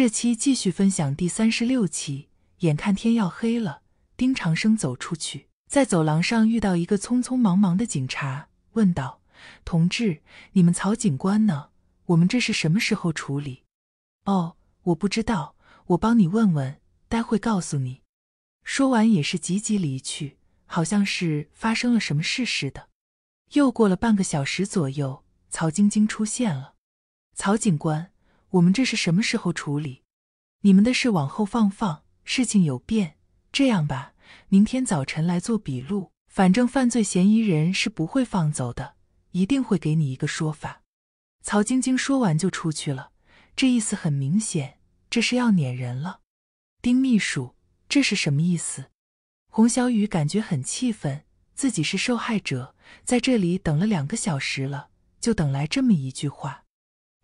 这期继续分享第三十六期。眼看天要黑了，丁长生走出去，在走廊上遇到一个匆匆忙忙的警察，问道：“同志，你们曹警官呢？我们这是什么时候处理？”“哦，我不知道，我帮你问问，待会告诉你。”说完也是急急离去，好像是发生了什么事似的。又过了半个小时左右，曹晶晶出现了，曹警官。我们这是什么时候处理？你们的事往后放放，事情有变。这样吧，明天早晨来做笔录，反正犯罪嫌疑人是不会放走的，一定会给你一个说法。曹晶晶说完就出去了，这意思很明显，这是要撵人了。丁秘书，这是什么意思？洪小雨感觉很气愤，自己是受害者，在这里等了两个小时了，就等来这么一句话。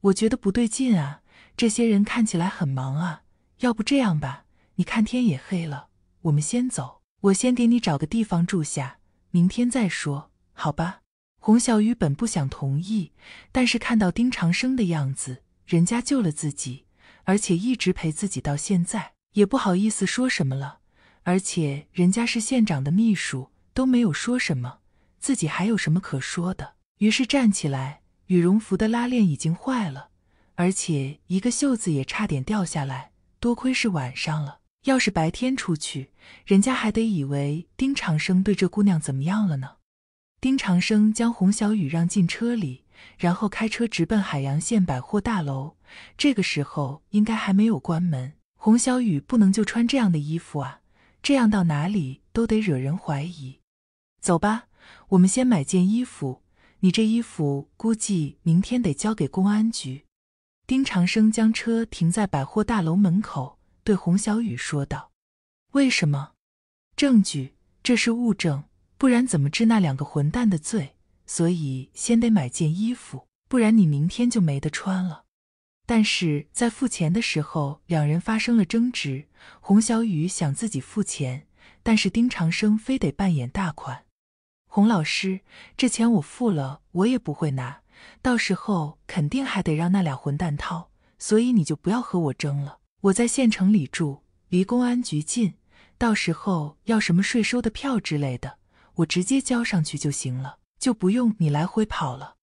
我觉得不对劲啊，这些人看起来很忙啊。要不这样吧，你看天也黑了，我们先走。我先给你找个地方住下，明天再说，好吧？洪小雨本不想同意，但是看到丁长生的样子，人家救了自己，而且一直陪自己到现在，也不好意思说什么了。而且人家是县长的秘书，都没有说什么，自己还有什么可说的？于是站起来。羽绒服的拉链已经坏了，而且一个袖子也差点掉下来，多亏是晚上了，要是白天出去，人家还得以为丁长生对这姑娘怎么样了呢。丁长生将洪小雨让进车里，然后开车直奔海洋县百货大楼，这个时候应该还没有关门。洪小雨不能就穿这样的衣服啊，这样到哪里都得惹人怀疑。走吧，我们先买件衣服。你这衣服估计明天得交给公安局。丁长生将车停在百货大楼门口，对洪小雨说道：“为什么？证据，这是物证，不然怎么治那两个混蛋的罪？所以先得买件衣服，不然你明天就没得穿了。”但是在付钱的时候，两人发生了争执。洪小雨想自己付钱，但是丁长生非得扮演大款。洪老师，这钱我付了，我也不会拿，到时候肯定还得让那俩混蛋掏，所以你就不要和我争了。我在县城里住，离公安局近，到时候要什么税收的票之类的，我直接交上去就行了，就不用你来回跑了。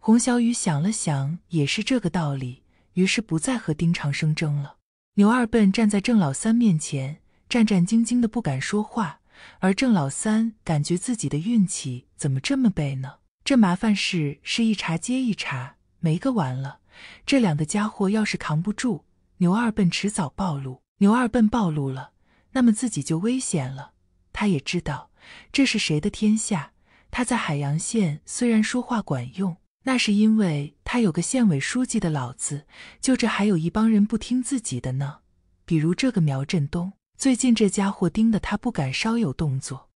洪小雨想了想，也是这个道理，于是不再和丁长生争了。牛二笨站在郑老三面前，战战兢兢的，不敢说话。而郑老三感觉自己的运气怎么这么背呢？这麻烦事是一茬接一茬，没个完了。这两个家伙要是扛不住，牛二笨迟早暴露。牛二笨暴露了，那么自己就危险了。他也知道这是谁的天下。他在海阳县虽然说话管用，那是因为他有个县委书记的老子。就这还有一帮人不听自己的呢，比如这个苗振东。最近这家伙盯得他不敢稍有动作，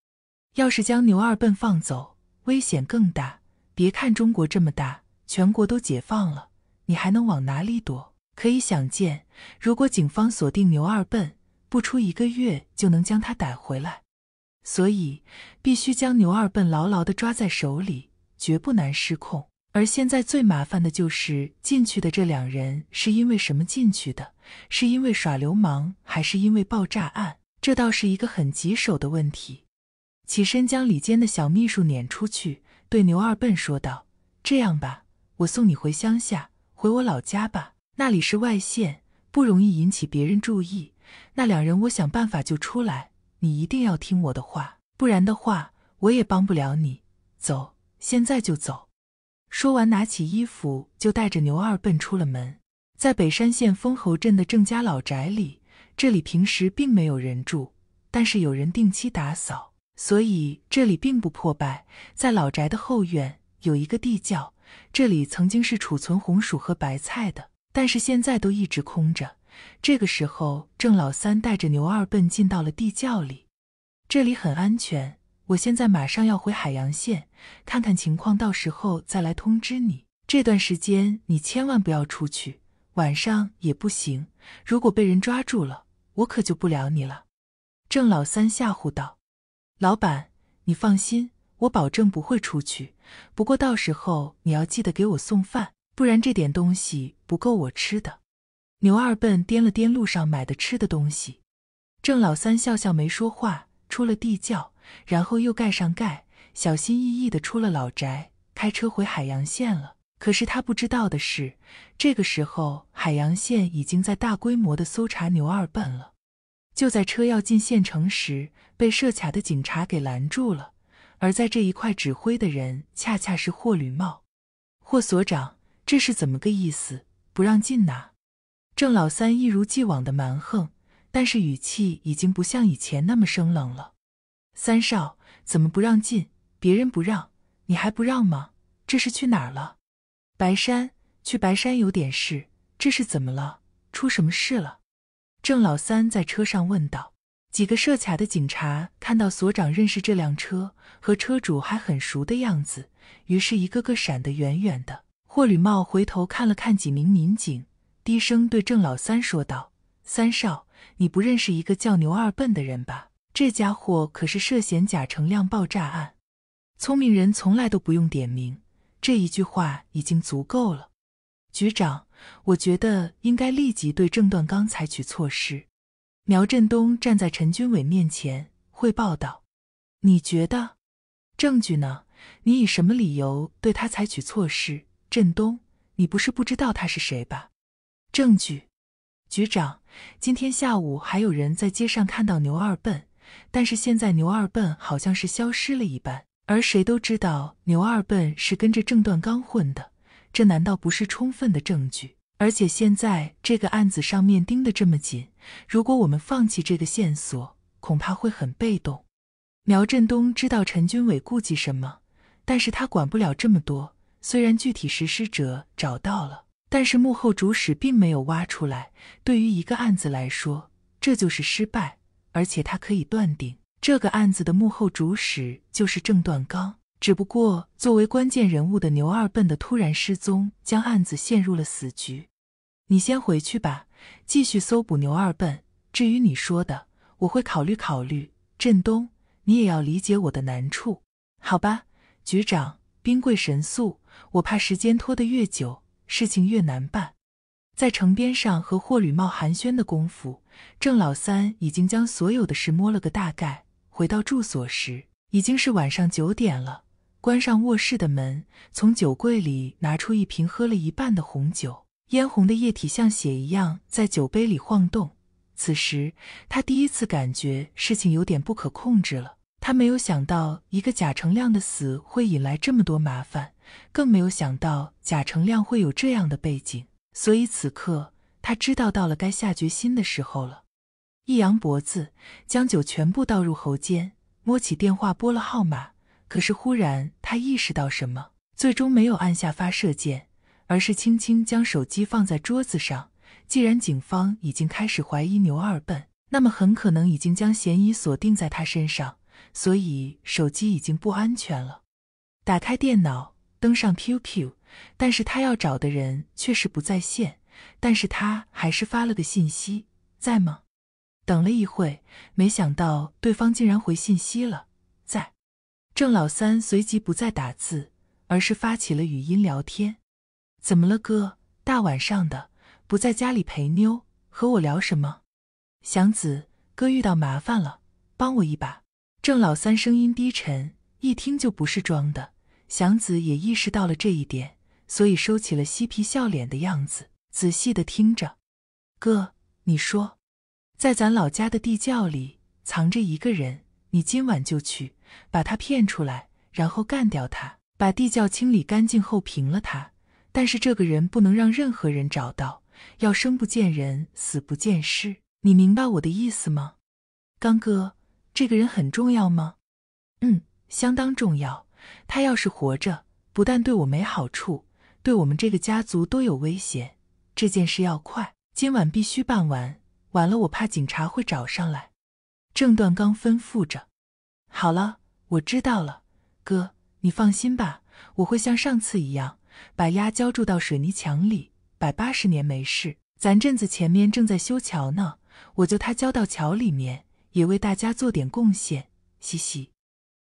要是将牛二笨放走，危险更大。别看中国这么大，全国都解放了，你还能往哪里躲？可以想见，如果警方锁定牛二笨，不出一个月就能将他逮回来。所以必须将牛二笨牢牢地抓在手里，绝不难失控。而现在最麻烦的就是进去的这两人是因为什么进去的？是因为耍流氓，还是因为爆炸案？这倒是一个很棘手的问题。起身将里间的小秘书撵出去，对牛二笨说道：“这样吧，我送你回乡下，回我老家吧。那里是外县，不容易引起别人注意。那两人，我想办法就出来。你一定要听我的话，不然的话，我也帮不了你。走，现在就走。”说完，拿起衣服就带着牛二笨出了门。在北山县封侯镇的郑家老宅里，这里平时并没有人住，但是有人定期打扫，所以这里并不破败。在老宅的后院有一个地窖，这里曾经是储存红薯和白菜的，但是现在都一直空着。这个时候，郑老三带着牛二笨进到了地窖里。这里很安全，我现在马上要回海洋县，看看情况，到时候再来通知你。这段时间你千万不要出去。晚上也不行，如果被人抓住了，我可救不了你了。”郑老三吓唬道。“老板，你放心，我保证不会出去。不过到时候你要记得给我送饭，不然这点东西不够我吃的。”牛二笨掂了掂路上买的吃的东西。郑老三笑笑没说话，出了地窖，然后又盖上盖，小心翼翼的出了老宅，开车回海洋县了。可是他不知道的是，这个时候海洋县已经在大规模的搜查牛二笨了。就在车要进县城时，被设卡的警察给拦住了。而在这一块指挥的人，恰恰是霍吕茂，霍所长。这是怎么个意思？不让进呐？郑老三一如既往的蛮横，但是语气已经不像以前那么生冷了。三少怎么不让进？别人不让，你还不让吗？这是去哪儿了？白山去白山有点事，这是怎么了？出什么事了？郑老三在车上问道。几个设卡的警察看到所长认识这辆车和车主还很熟的样子，于是一个个闪得远远的。霍吕茂回头看了看几名民警，低声对郑老三说道：“三少，你不认识一个叫牛二笨的人吧？这家伙可是涉嫌贾成亮爆炸案。聪明人从来都不用点名。”这一句话已经足够了，局长，我觉得应该立即对郑段刚采取措施。苗振东站在陈军伟面前汇报道：“你觉得？证据呢？你以什么理由对他采取措施？振东，你不是不知道他是谁吧？证据，局长，今天下午还有人在街上看到牛二笨，但是现在牛二笨好像是消失了一般。”而谁都知道牛二笨是跟着郑断刚混的，这难道不是充分的证据？而且现在这个案子上面盯得这么紧，如果我们放弃这个线索，恐怕会很被动。苗振东知道陈军伟顾忌什么，但是他管不了这么多。虽然具体实施者找到了，但是幕后主使并没有挖出来。对于一个案子来说，这就是失败。而且他可以断定。这个案子的幕后主使就是郑断刚，只不过作为关键人物的牛二笨的突然失踪，将案子陷入了死局。你先回去吧，继续搜捕牛二笨。至于你说的，我会考虑考虑。振东，你也要理解我的难处，好吧？局长，兵贵神速，我怕时间拖得越久，事情越难办。在城边上和霍吕茂寒暄的功夫，郑老三已经将所有的事摸了个大概。回到住所时，已经是晚上九点了。关上卧室的门，从酒柜里拿出一瓶喝了一半的红酒，嫣红的液体像血一样在酒杯里晃动。此时，他第一次感觉事情有点不可控制了。他没有想到，一个贾成亮的死会引来这么多麻烦，更没有想到贾成亮会有这样的背景。所以，此刻他知道到了该下决心的时候了。一扬脖子，将酒全部倒入喉间，摸起电话拨了号码。可是忽然他意识到什么，最终没有按下发射键，而是轻轻将手机放在桌子上。既然警方已经开始怀疑牛二笨，那么很可能已经将嫌疑锁定在他身上，所以手机已经不安全了。打开电脑，登上 QQ，但是他要找的人却是不在线，但是他还是发了个信息：“在吗？”等了一会，没想到对方竟然回信息了。在，郑老三随即不再打字，而是发起了语音聊天。怎么了，哥？大晚上的，不在家里陪妞，和我聊什么？祥子，哥遇到麻烦了，帮我一把。郑老三声音低沉，一听就不是装的。祥子也意识到了这一点，所以收起了嬉皮笑脸的样子，仔细的听着。哥，你说。在咱老家的地窖里藏着一个人，你今晚就去把他骗出来，然后干掉他，把地窖清理干净后平了他。但是这个人不能让任何人找到，要生不见人，死不见尸。你明白我的意思吗？刚哥，这个人很重要吗？嗯，相当重要。他要是活着，不但对我没好处，对我们这个家族都有危险。这件事要快，今晚必须办完。完了，我怕警察会找上来。郑段刚吩咐着：“好了，我知道了，哥，你放心吧，我会像上次一样，把鸭浇筑到水泥墙里，摆八十年没事。咱镇子前面正在修桥呢，我就他浇到桥里面，也为大家做点贡献。嘻嘻，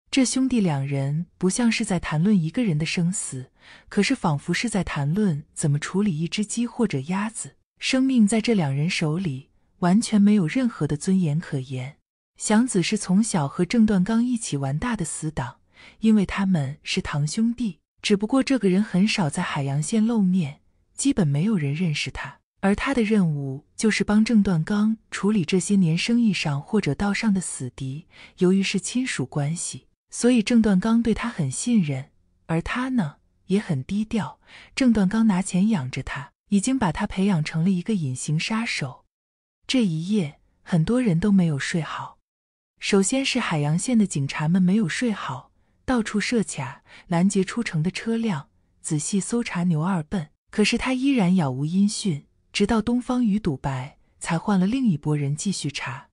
这兄弟两人不像是在谈论一个人的生死，可是仿佛是在谈论怎么处理一只鸡或者鸭子。生命在这两人手里。”完全没有任何的尊严可言。祥子是从小和郑段刚一起玩大的死党，因为他们是堂兄弟。只不过这个人很少在海洋县露面，基本没有人认识他。而他的任务就是帮郑段刚处理这些年生意上或者道上的死敌。由于是亲属关系，所以郑段刚对他很信任，而他呢也很低调。郑段刚拿钱养着他，已经把他培养成了一个隐形杀手。这一夜，很多人都没有睡好。首先是海洋县的警察们没有睡好，到处设卡拦截出城的车辆，仔细搜查牛二笨。可是他依然杳无音讯，直到东方鱼独白才换了另一波人继续查。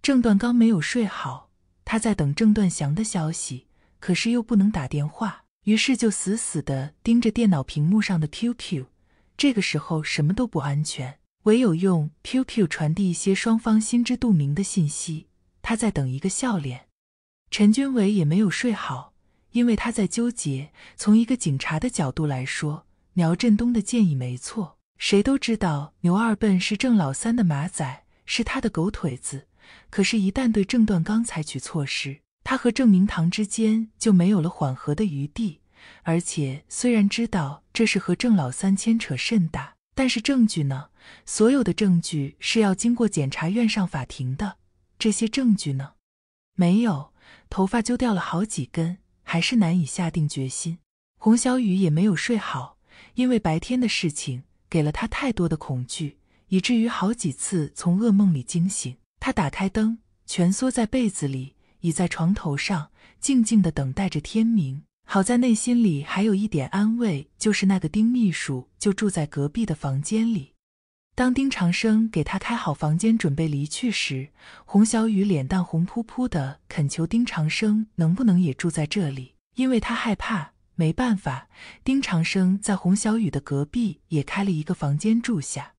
郑段刚没有睡好，他在等郑段祥的消息，可是又不能打电话，于是就死死地盯着电脑屏幕上的 QQ。这个时候，什么都不安全。唯有用 QQ 传递一些双方心知肚明的信息。他在等一个笑脸。陈军伟也没有睡好，因为他在纠结。从一个警察的角度来说，苗振东的建议没错。谁都知道牛二笨是郑老三的马仔，是他的狗腿子。可是，一旦对郑段刚采取措施，他和郑明堂之间就没有了缓和的余地。而且，虽然知道这是和郑老三牵扯甚大，但是证据呢？所有的证据是要经过检察院上法庭的，这些证据呢？没有，头发揪掉了好几根，还是难以下定决心。洪小雨也没有睡好，因为白天的事情给了他太多的恐惧，以至于好几次从噩梦里惊醒。他打开灯，蜷缩在被子里，倚在床头上，静静地等待着天明。好在内心里还有一点安慰，就是那个丁秘书就住在隔壁的房间里。当丁长生给他开好房间，准备离去时，洪小雨脸蛋红扑扑的，恳求丁长生能不能也住在这里，因为他害怕。没办法，丁长生在洪小雨的隔壁也开了一个房间住下。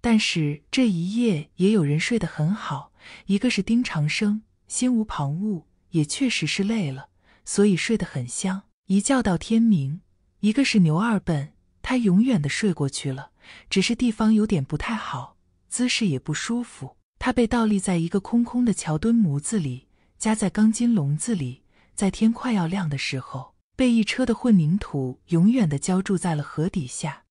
但是这一夜也有人睡得很好，一个是丁长生，心无旁骛，也确实是累了，所以睡得很香，一觉到天明；一个是牛二笨，他永远的睡过去了。只是地方有点不太好，姿势也不舒服。他被倒立在一个空空的桥墩模子里，夹在钢筋笼子里，在天快要亮的时候，被一车的混凝土永远的浇筑在了河底下。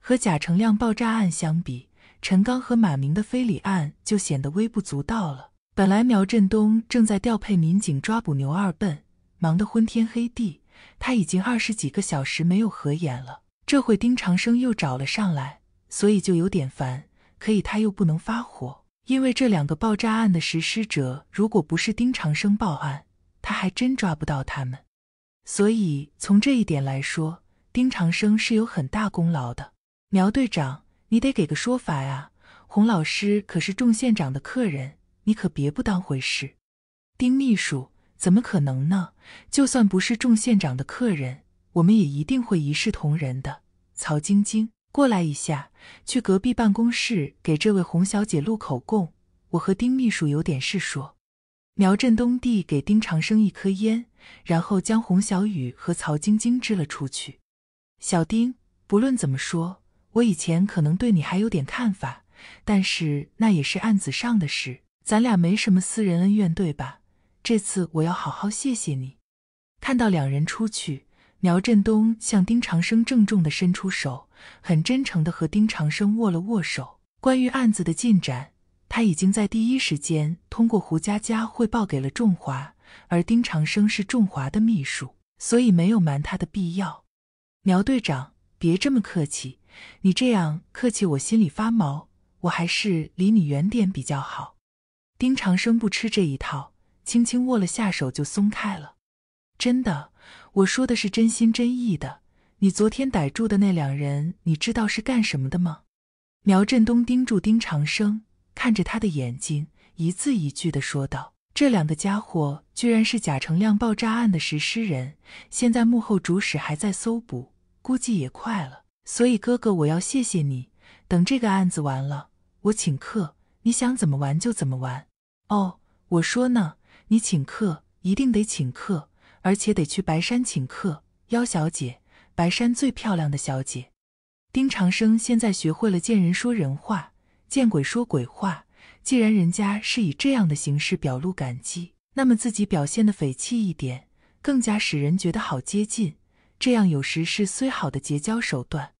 和贾成亮爆炸案相比，陈刚和马明的非礼案就显得微不足道了。本来苗振东正在调配民警抓捕牛二笨，忙得昏天黑地，他已经二十几个小时没有合眼了。这回丁长生又找了上来，所以就有点烦。可以，他又不能发火，因为这两个爆炸案的实施者，如果不是丁长生报案，他还真抓不到他们。所以从这一点来说，丁长生是有很大功劳的。苗队长，你得给个说法呀！洪老师可是众县长的客人，你可别不当回事。丁秘书，怎么可能呢？就算不是众县长的客人。我们也一定会一视同仁的。曹晶晶，过来一下，去隔壁办公室给这位洪小姐录口供。我和丁秘书有点事说。苗振东递给丁长生一颗烟，然后将洪小雨和曹晶晶支了出去。小丁，不论怎么说，我以前可能对你还有点看法，但是那也是案子上的事，咱俩没什么私人恩怨，对吧？这次我要好好谢谢你。看到两人出去。苗振东向丁长生郑重地伸出手，很真诚地和丁长生握了握手。关于案子的进展，他已经在第一时间通过胡佳佳汇报给了仲华，而丁长生是仲华的秘书，所以没有瞒他的必要。苗队长，别这么客气，你这样客气，我心里发毛，我还是离你远点比较好。丁长生不吃这一套，轻轻握了下手就松开了。真的。我说的是真心真意的。你昨天逮住的那两人，你知道是干什么的吗？苗振东盯住丁长生，看着他的眼睛，一字一句地说道：“这两个家伙居然是贾成亮爆炸案的实施人，现在幕后主使还在搜捕，估计也快了。所以哥哥，我要谢谢你。等这个案子完了，我请客，你想怎么玩就怎么玩。哦，我说呢，你请客一定得请客。”而且得去白山请客，妖小姐，白山最漂亮的小姐。丁长生现在学会了见人说人话，见鬼说鬼话。既然人家是以这样的形式表露感激，那么自己表现的匪气一点，更加使人觉得好接近。这样有时是虽好的结交手段。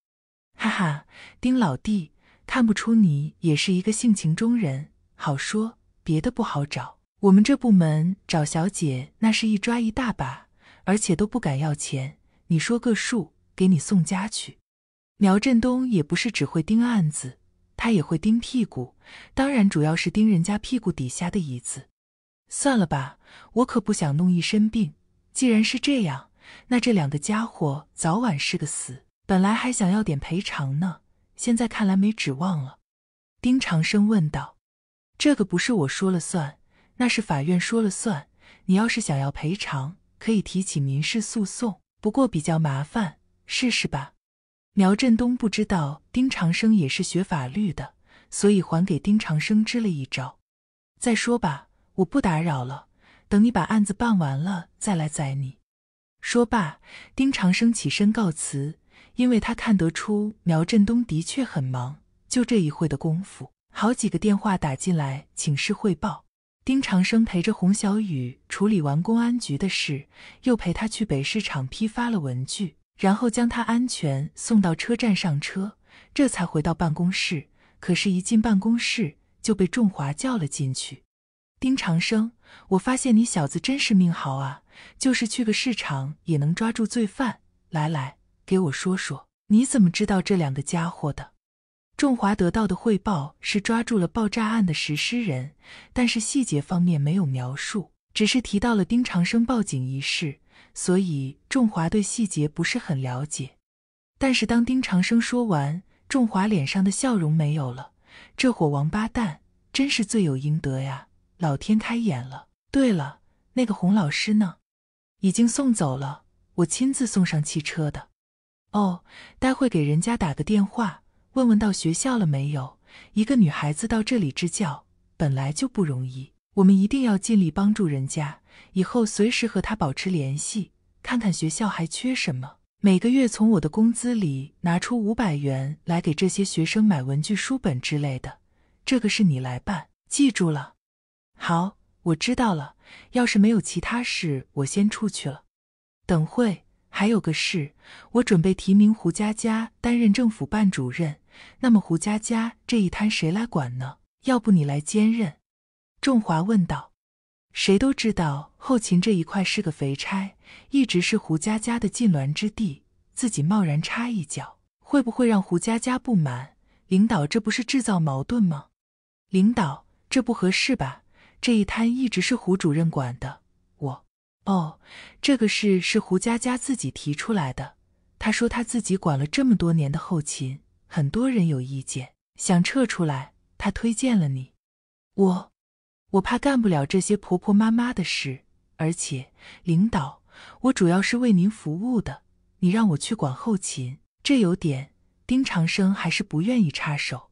哈哈，丁老弟，看不出你也是一个性情中人。好说，别的不好找。我们这部门找小姐那是一抓一大把，而且都不敢要钱。你说个数，给你送家去。苗振东也不是只会盯案子，他也会盯屁股，当然主要是盯人家屁股底下的椅子。算了吧，我可不想弄一身病。既然是这样，那这两个家伙早晚是个死。本来还想要点赔偿呢，现在看来没指望了。丁长生问道：“这个不是我说了算。”那是法院说了算，你要是想要赔偿，可以提起民事诉讼，不过比较麻烦，试试吧。苗振东不知道丁长生也是学法律的，所以还给丁长生支了一招。再说吧，我不打扰了，等你把案子办完了再来宰你。说罢，丁长生起身告辞，因为他看得出苗振东的确很忙，就这一会的功夫，好几个电话打进来请示汇报。丁长生陪着洪小雨处理完公安局的事，又陪他去北市场批发了文具，然后将他安全送到车站上车，这才回到办公室。可是，一进办公室就被仲华叫了进去。丁长生，我发现你小子真是命好啊，就是去个市场也能抓住罪犯。来来，给我说说，你怎么知道这两个家伙的？仲华得到的汇报是抓住了爆炸案的实施人，但是细节方面没有描述，只是提到了丁长生报警一事，所以仲华对细节不是很了解。但是当丁长生说完，仲华脸上的笑容没有了。这伙王八蛋真是罪有应得呀！老天开眼了。对了，那个洪老师呢？已经送走了，我亲自送上汽车的。哦，待会给人家打个电话。问问到学校了没有？一个女孩子到这里支教本来就不容易，我们一定要尽力帮助人家。以后随时和她保持联系，看看学校还缺什么。每个月从我的工资里拿出五百元来给这些学生买文具、书本之类的，这个是你来办，记住了。好，我知道了。要是没有其他事，我先出去了。等会。还有个事，我准备提名胡佳佳担任政府办主任。那么胡佳佳这一摊谁来管呢？要不你来兼任？仲华问道。谁都知道后勤这一块是个肥差，一直是胡佳佳的禁脔之地。自己贸然插一脚，会不会让胡佳佳不满？领导，这不是制造矛盾吗？领导，这不合适吧？这一摊一直是胡主任管的。哦，这个事是胡佳佳自己提出来的。她说她自己管了这么多年的后勤，很多人有意见，想撤出来。她推荐了你。我，我怕干不了这些婆婆妈妈的事。而且，领导，我主要是为您服务的。你让我去管后勤，这有点。丁长生还是不愿意插手。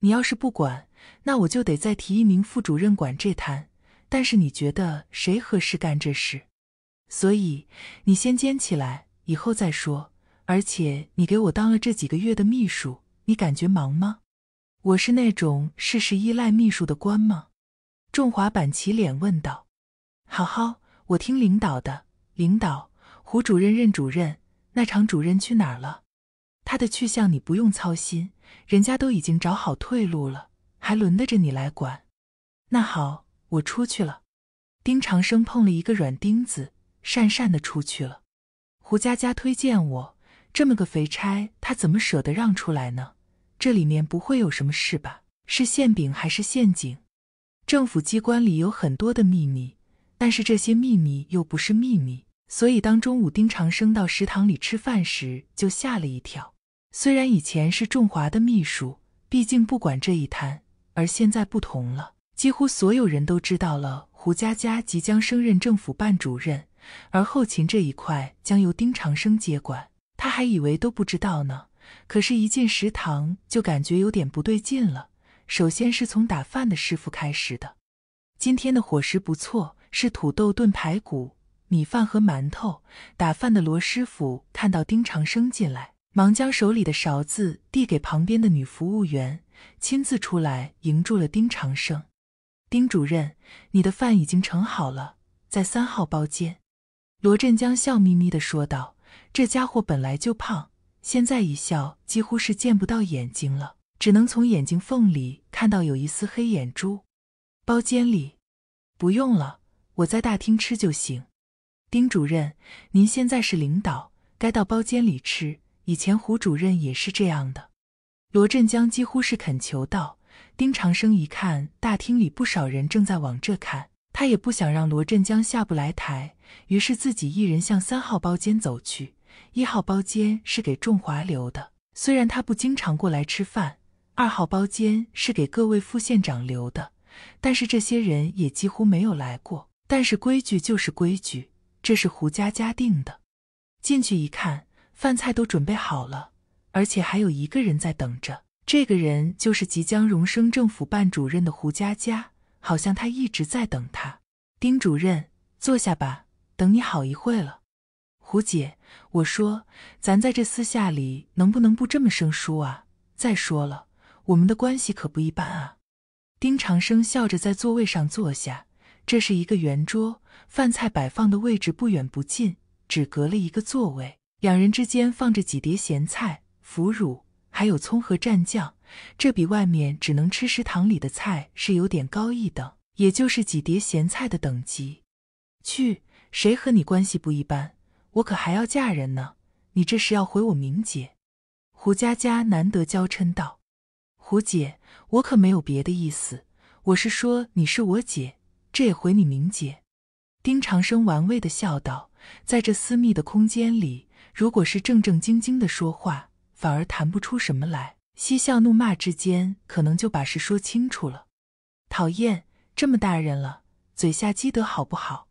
你要是不管，那我就得再提一名副主任管这摊。但是你觉得谁合适干这事？所以你先兼起来，以后再说。而且你给我当了这几个月的秘书，你感觉忙吗？我是那种事事依赖秘书的官吗？仲华板起脸问道。好好，我听领导的。领导，胡主任、任主任，那常主任去哪儿了？他的去向你不用操心，人家都已经找好退路了，还轮得着你来管？那好。我出去了，丁长生碰了一个软钉子，讪讪的出去了。胡佳佳推荐我这么个肥差，他怎么舍得让出来呢？这里面不会有什么事吧？是馅饼还是陷阱？政府机关里有很多的秘密，但是这些秘密又不是秘密。所以，当中午丁长生到食堂里吃饭时，就吓了一跳。虽然以前是仲华的秘书，毕竟不管这一摊，而现在不同了。几乎所有人都知道了胡佳佳即将升任政府办主任，而后勤这一块将由丁长生接管。他还以为都不知道呢，可是，一进食堂就感觉有点不对劲了。首先是从打饭的师傅开始的。今天的伙食不错，是土豆炖排骨、米饭和馒头。打饭的罗师傅看到丁长生进来，忙将手里的勺子递给旁边的女服务员，亲自出来迎住了丁长生。丁主任，你的饭已经盛好了，在三号包间。罗振江笑眯眯地说道：“这家伙本来就胖，现在一笑几乎是见不到眼睛了，只能从眼睛缝里看到有一丝黑眼珠。”包间里，不用了，我在大厅吃就行。丁主任，您现在是领导，该到包间里吃。以前胡主任也是这样的。罗振江几乎是恳求道。丁长生一看，大厅里不少人正在往这看，他也不想让罗振江下不来台，于是自己一人向三号包间走去。一号包间是给仲华留的，虽然他不经常过来吃饭；二号包间是给各位副县长留的，但是这些人也几乎没有来过。但是规矩就是规矩，这是胡家家定的。进去一看，饭菜都准备好了，而且还有一个人在等着。这个人就是即将荣升政府办主任的胡佳佳，好像他一直在等他。丁主任，坐下吧，等你好一会了。胡姐，我说咱在这私下里能不能不这么生疏啊？再说了，我们的关系可不一般啊。丁长生笑着在座位上坐下。这是一个圆桌，饭菜摆放的位置不远不近，只隔了一个座位，两人之间放着几碟咸菜、腐乳。还有葱和蘸酱，这比外面只能吃食堂里的菜是有点高一等，也就是几碟咸菜的等级。去，谁和你关系不一般？我可还要嫁人呢，你这是要毁我名节？胡佳佳难得娇嗔道：“胡姐，我可没有别的意思，我是说你是我姐，这也毁你名节。”丁长生玩味的笑道：“在这私密的空间里，如果是正正经经的说话。”反而谈不出什么来，嬉笑怒骂之间，可能就把事说清楚了。讨厌，这么大人了，嘴下积德好不好？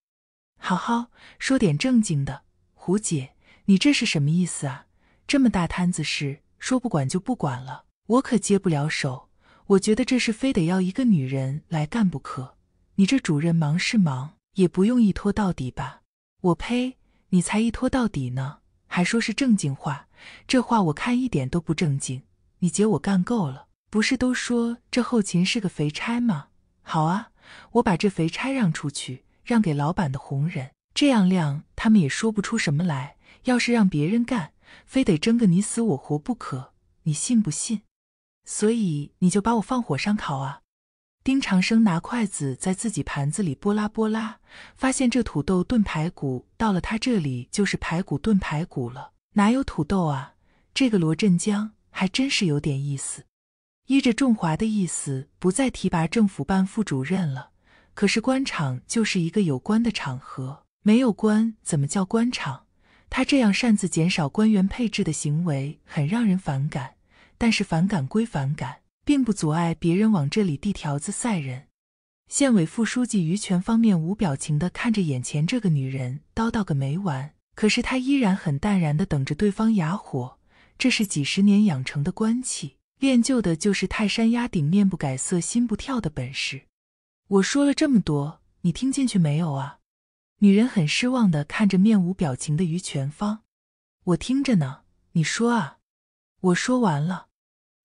好好说点正经的。胡姐，你这是什么意思啊？这么大摊子事，说不管就不管了？我可接不了手。我觉得这事非得要一个女人来干不可。你这主任忙是忙，也不用一拖到底吧？我呸！你才一拖到底呢，还说是正经话。这话我看一点都不正经。你姐我干够了，不是都说这后勤是个肥差吗？好啊，我把这肥差让出去，让给老板的红人，这样量他们也说不出什么来。要是让别人干，非得争个你死我活不可。你信不信？所以你就把我放火上烤啊！丁长生拿筷子在自己盘子里拨拉拨拉，发现这土豆炖排骨到了他这里就是排骨炖排骨了。哪有土豆啊？这个罗振江还真是有点意思。依着仲华的意思，不再提拔政府办副主任了。可是官场就是一个有官的场合，没有官怎么叫官场？他这样擅自减少官员配置的行为很让人反感。但是反感归反感，并不阻碍别人往这里递条子塞人。县委副书记于全方面无表情地看着眼前这个女人，叨叨个没完。可是他依然很淡然的等着对方哑火，这是几十年养成的关气，练就的就是泰山压顶面不改色心不跳的本事。我说了这么多，你听进去没有啊？女人很失望的看着面无表情的于全芳。我听着呢，你说啊。我说完了。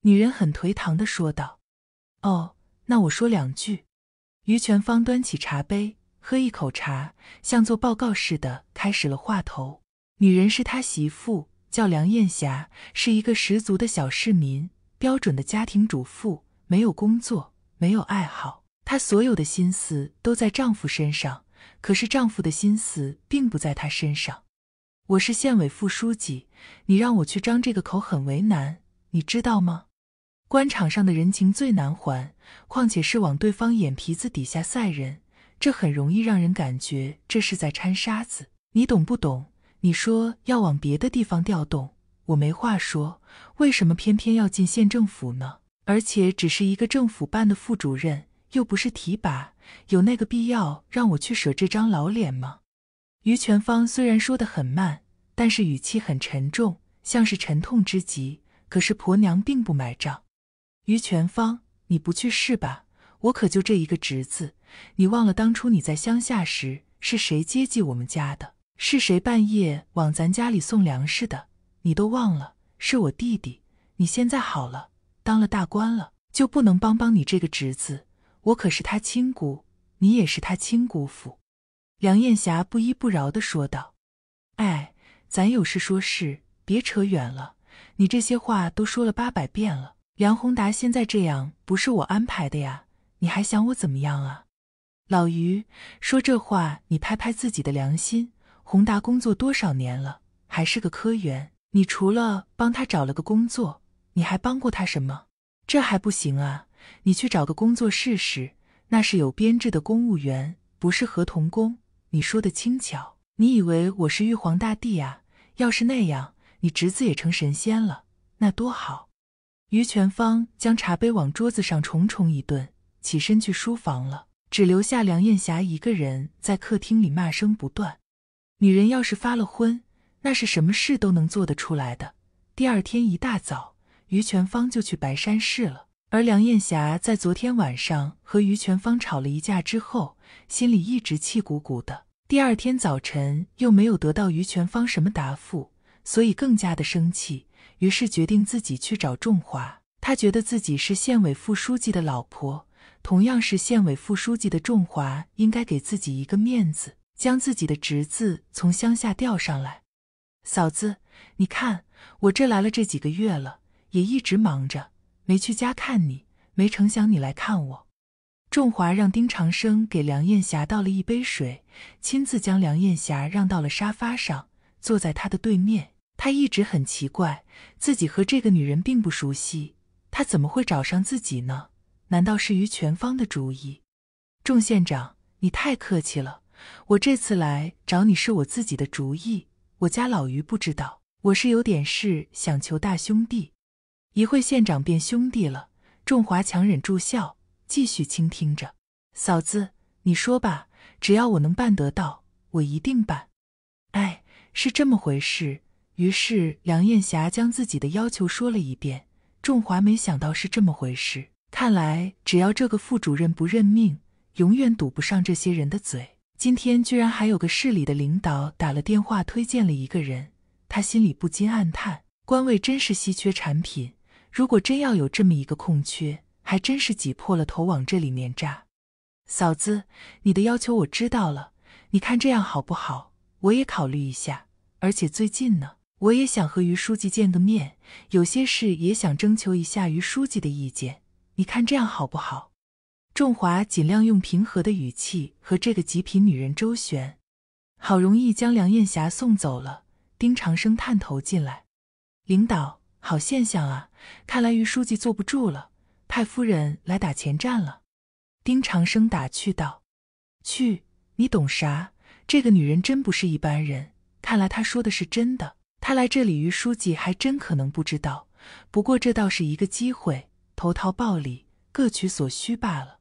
女人很颓唐的说道。哦，那我说两句。于全芳端起茶杯。喝一口茶，像做报告似的开始了话头。女人是他媳妇，叫梁艳霞，是一个十足的小市民，标准的家庭主妇，没有工作，没有爱好。她所有的心思都在丈夫身上，可是丈夫的心思并不在她身上。我是县委副书记，你让我去张这个口很为难，你知道吗？官场上的人情最难还，况且是往对方眼皮子底下塞人。这很容易让人感觉这是在掺沙子，你懂不懂？你说要往别的地方调动，我没话说。为什么偏偏要进县政府呢？而且只是一个政府办的副主任，又不是提拔，有那个必要让我去舍这张老脸吗？于全芳虽然说得很慢，但是语气很沉重，像是沉痛之极。可是婆娘并不买账。于全芳，你不去试吧？我可就这一个侄子，你忘了当初你在乡下时是谁接济我们家的？是谁半夜往咱家里送粮食的？你都忘了？是我弟弟。你现在好了，当了大官了，就不能帮帮你这个侄子？我可是他亲姑，你也是他亲姑父。”梁艳霞不依不饶地说道。“哎，咱有事说事，别扯远了。你这些话都说了八百遍了。梁宏达现在这样，不是我安排的呀。”你还想我怎么样啊？老于说这话，你拍拍自己的良心，宏达工作多少年了，还是个科员。你除了帮他找了个工作，你还帮过他什么？这还不行啊！你去找个工作试试，那是有编制的公务员，不是合同工。你说的轻巧，你以为我是玉皇大帝呀？要是那样，你侄子也成神仙了，那多好！于全芳将茶杯往桌子上重重一顿。起身去书房了，只留下梁艳霞一个人在客厅里骂声不断。女人要是发了昏，那是什么事都能做得出来的。第二天一大早，于全芳就去白山市了，而梁艳霞在昨天晚上和于全芳吵了一架之后，心里一直气鼓鼓的。第二天早晨又没有得到于全芳什么答复，所以更加的生气，于是决定自己去找仲华。他觉得自己是县委副书记的老婆。同样是县委副书记的仲华，应该给自己一个面子，将自己的侄子从乡下调上来。嫂子，你看我这来了这几个月了，也一直忙着，没去家看你，没成想你来看我。仲华让丁长生给梁艳霞倒了一杯水，亲自将梁艳霞让到了沙发上，坐在他的对面。他一直很奇怪，自己和这个女人并不熟悉，她怎么会找上自己呢？难道是于全芳的主意？仲县长，你太客气了。我这次来找你是我自己的主意，我家老于不知道。我是有点事想求大兄弟。一会县长变兄弟了。仲华强忍住笑，继续倾听着。嫂子，你说吧，只要我能办得到，我一定办。哎，是这么回事。于是梁艳霞将自己的要求说了一遍。仲华没想到是这么回事。看来，只要这个副主任不认命，永远堵不上这些人的嘴。今天居然还有个市里的领导打了电话，推荐了一个人。他心里不禁暗叹：官位真是稀缺产品。如果真要有这么一个空缺，还真是挤破了头往这里面扎。嫂子，你的要求我知道了，你看这样好不好？我也考虑一下。而且最近呢，我也想和于书记见个面，有些事也想征求一下于书记的意见。你看这样好不好？仲华尽量用平和的语气和这个极品女人周旋，好容易将梁艳霞送走了。丁长生探头进来：“领导，好现象啊！看来于书记坐不住了，派夫人来打前站了。”丁长生打趣道：“去，你懂啥？这个女人真不是一般人，看来她说的是真的。她来这里，于书记还真可能不知道。不过这倒是一个机会。”投桃报李，各取所需罢了。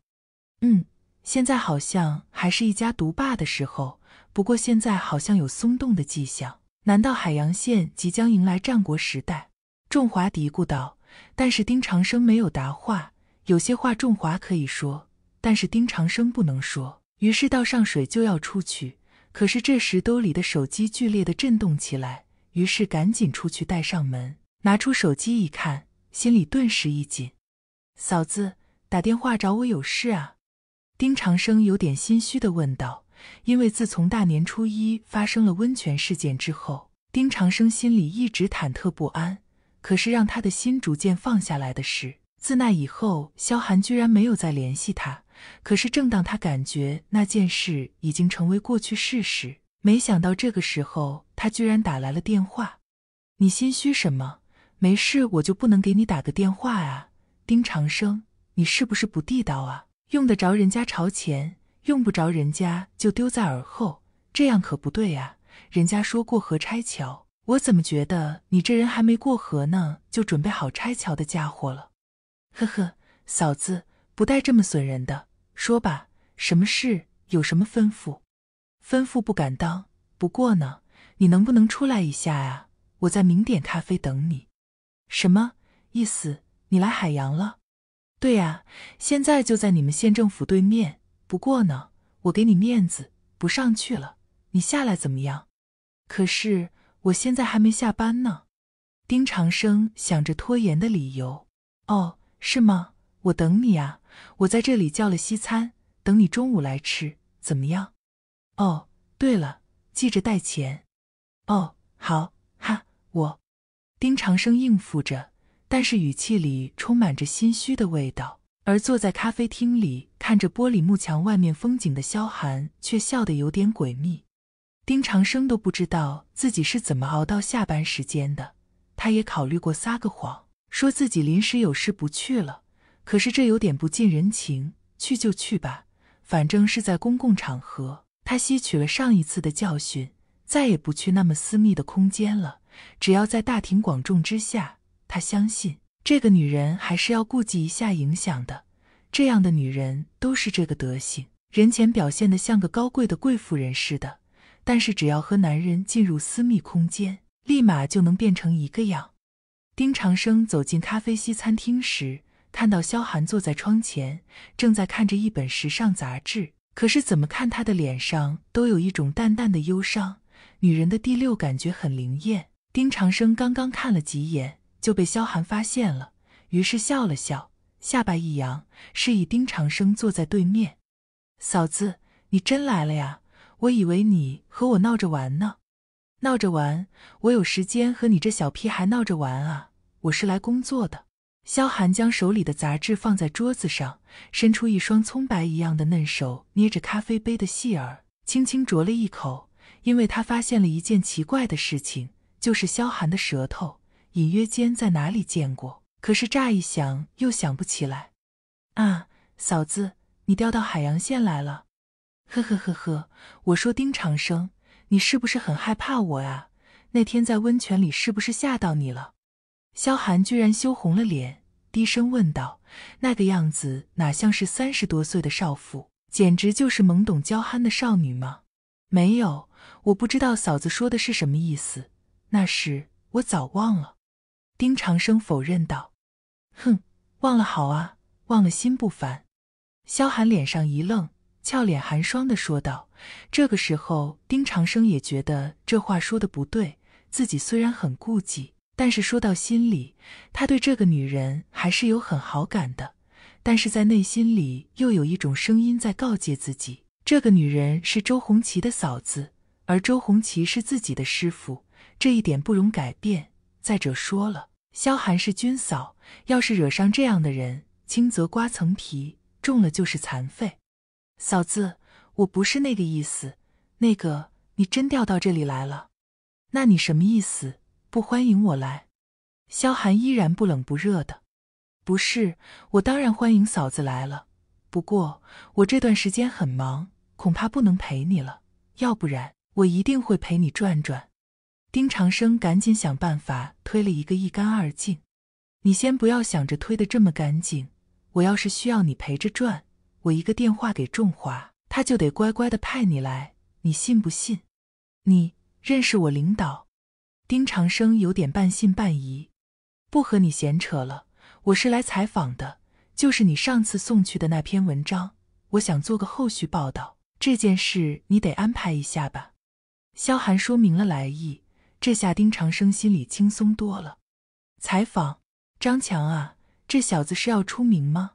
嗯，现在好像还是一家独霸的时候，不过现在好像有松动的迹象。难道海洋县即将迎来战国时代？仲华嘀咕道。但是丁长生没有答话。有些话仲华可以说，但是丁长生不能说。于是到上水就要出去，可是这时兜里的手机剧烈的震动起来，于是赶紧出去带上门，拿出手机一看，心里顿时一紧。嫂子打电话找我有事啊？丁长生有点心虚的问道。因为自从大年初一发生了温泉事件之后，丁长生心里一直忐忑不安。可是让他的心逐渐放下来的是，自那以后，萧寒居然没有再联系他。可是正当他感觉那件事已经成为过去事时，没想到这个时候他居然打来了电话。你心虚什么？没事，我就不能给你打个电话啊？丁长生，你是不是不地道啊？用得着人家朝前，用不着人家就丢在耳后，这样可不对啊！人家说过河拆桥，我怎么觉得你这人还没过河呢，就准备好拆桥的家伙了？呵呵，嫂子不带这么损人的，说吧，什么事？有什么吩咐？吩咐不敢当。不过呢，你能不能出来一下啊？我在名点咖啡等你。什么意思？你来海洋了？对呀，现在就在你们县政府对面。不过呢，我给你面子，不上去了。你下来怎么样？可是我现在还没下班呢。丁长生想着拖延的理由。哦，是吗？我等你啊，我在这里叫了西餐，等你中午来吃，怎么样？哦，对了，记着带钱。哦，好，哈，我。丁长生应付着。但是语气里充满着心虚的味道，而坐在咖啡厅里看着玻璃幕墙外面风景的萧寒却笑得有点诡秘。丁长生都不知道自己是怎么熬到下班时间的。他也考虑过撒个谎，说自己临时有事不去了，可是这有点不近人情。去就去吧，反正是在公共场合。他吸取了上一次的教训，再也不去那么私密的空间了。只要在大庭广众之下。他相信这个女人还是要顾及一下影响的，这样的女人都是这个德行，人前表现的像个高贵的贵妇人似的，但是只要和男人进入私密空间，立马就能变成一个样。丁长生走进咖啡西餐厅时，看到萧寒坐在窗前，正在看着一本时尚杂志。可是怎么看，他的脸上都有一种淡淡的忧伤。女人的第六感觉很灵验。丁长生刚刚看了几眼。就被萧寒发现了，于是笑了笑，下巴一扬，示意丁长生坐在对面。嫂子，你真来了呀！我以为你和我闹着玩呢。闹着玩？我有时间和你这小屁孩闹着玩啊？我是来工作的。萧寒将手里的杂志放在桌子上，伸出一双葱白一样的嫩手，捏着咖啡杯的细耳，轻轻啄了一口。因为他发现了一件奇怪的事情，就是萧寒的舌头。隐约间在哪里见过，可是乍一想又想不起来。啊，嫂子，你调到海洋县来了？呵呵呵呵，我说丁长生，你是不是很害怕我啊？那天在温泉里是不是吓到你了？萧寒居然羞红了脸，低声问道：“那个样子哪像是三十多岁的少妇，简直就是懵懂娇憨的少女吗？”没有，我不知道嫂子说的是什么意思，那是我早忘了。丁长生否认道：“哼，忘了好啊，忘了心不烦。”萧寒脸上一愣，俏脸寒霜的说道。这个时候，丁长生也觉得这话说的不对。自己虽然很顾忌，但是说到心里，他对这个女人还是有很好感的。但是在内心里，又有一种声音在告诫自己：这个女人是周红旗的嫂子，而周红旗是自己的师傅，这一点不容改变。再者说了，萧寒是军嫂，要是惹上这样的人，轻则刮层皮，重了就是残废。嫂子，我不是那个意思。那个，你真调到这里来了？那你什么意思？不欢迎我来？萧寒依然不冷不热的。不是，我当然欢迎嫂子来了。不过我这段时间很忙，恐怕不能陪你了。要不然，我一定会陪你转转。丁长生赶紧想办法推了一个一干二净。你先不要想着推得这么干净。我要是需要你陪着转，我一个电话给仲华，他就得乖乖的派你来。你信不信？你认识我领导？丁长生有点半信半疑。不和你闲扯了，我是来采访的，就是你上次送去的那篇文章，我想做个后续报道。这件事你得安排一下吧。萧寒说明了来意。这下丁长生心里轻松多了。采访张强啊，这小子是要出名吗？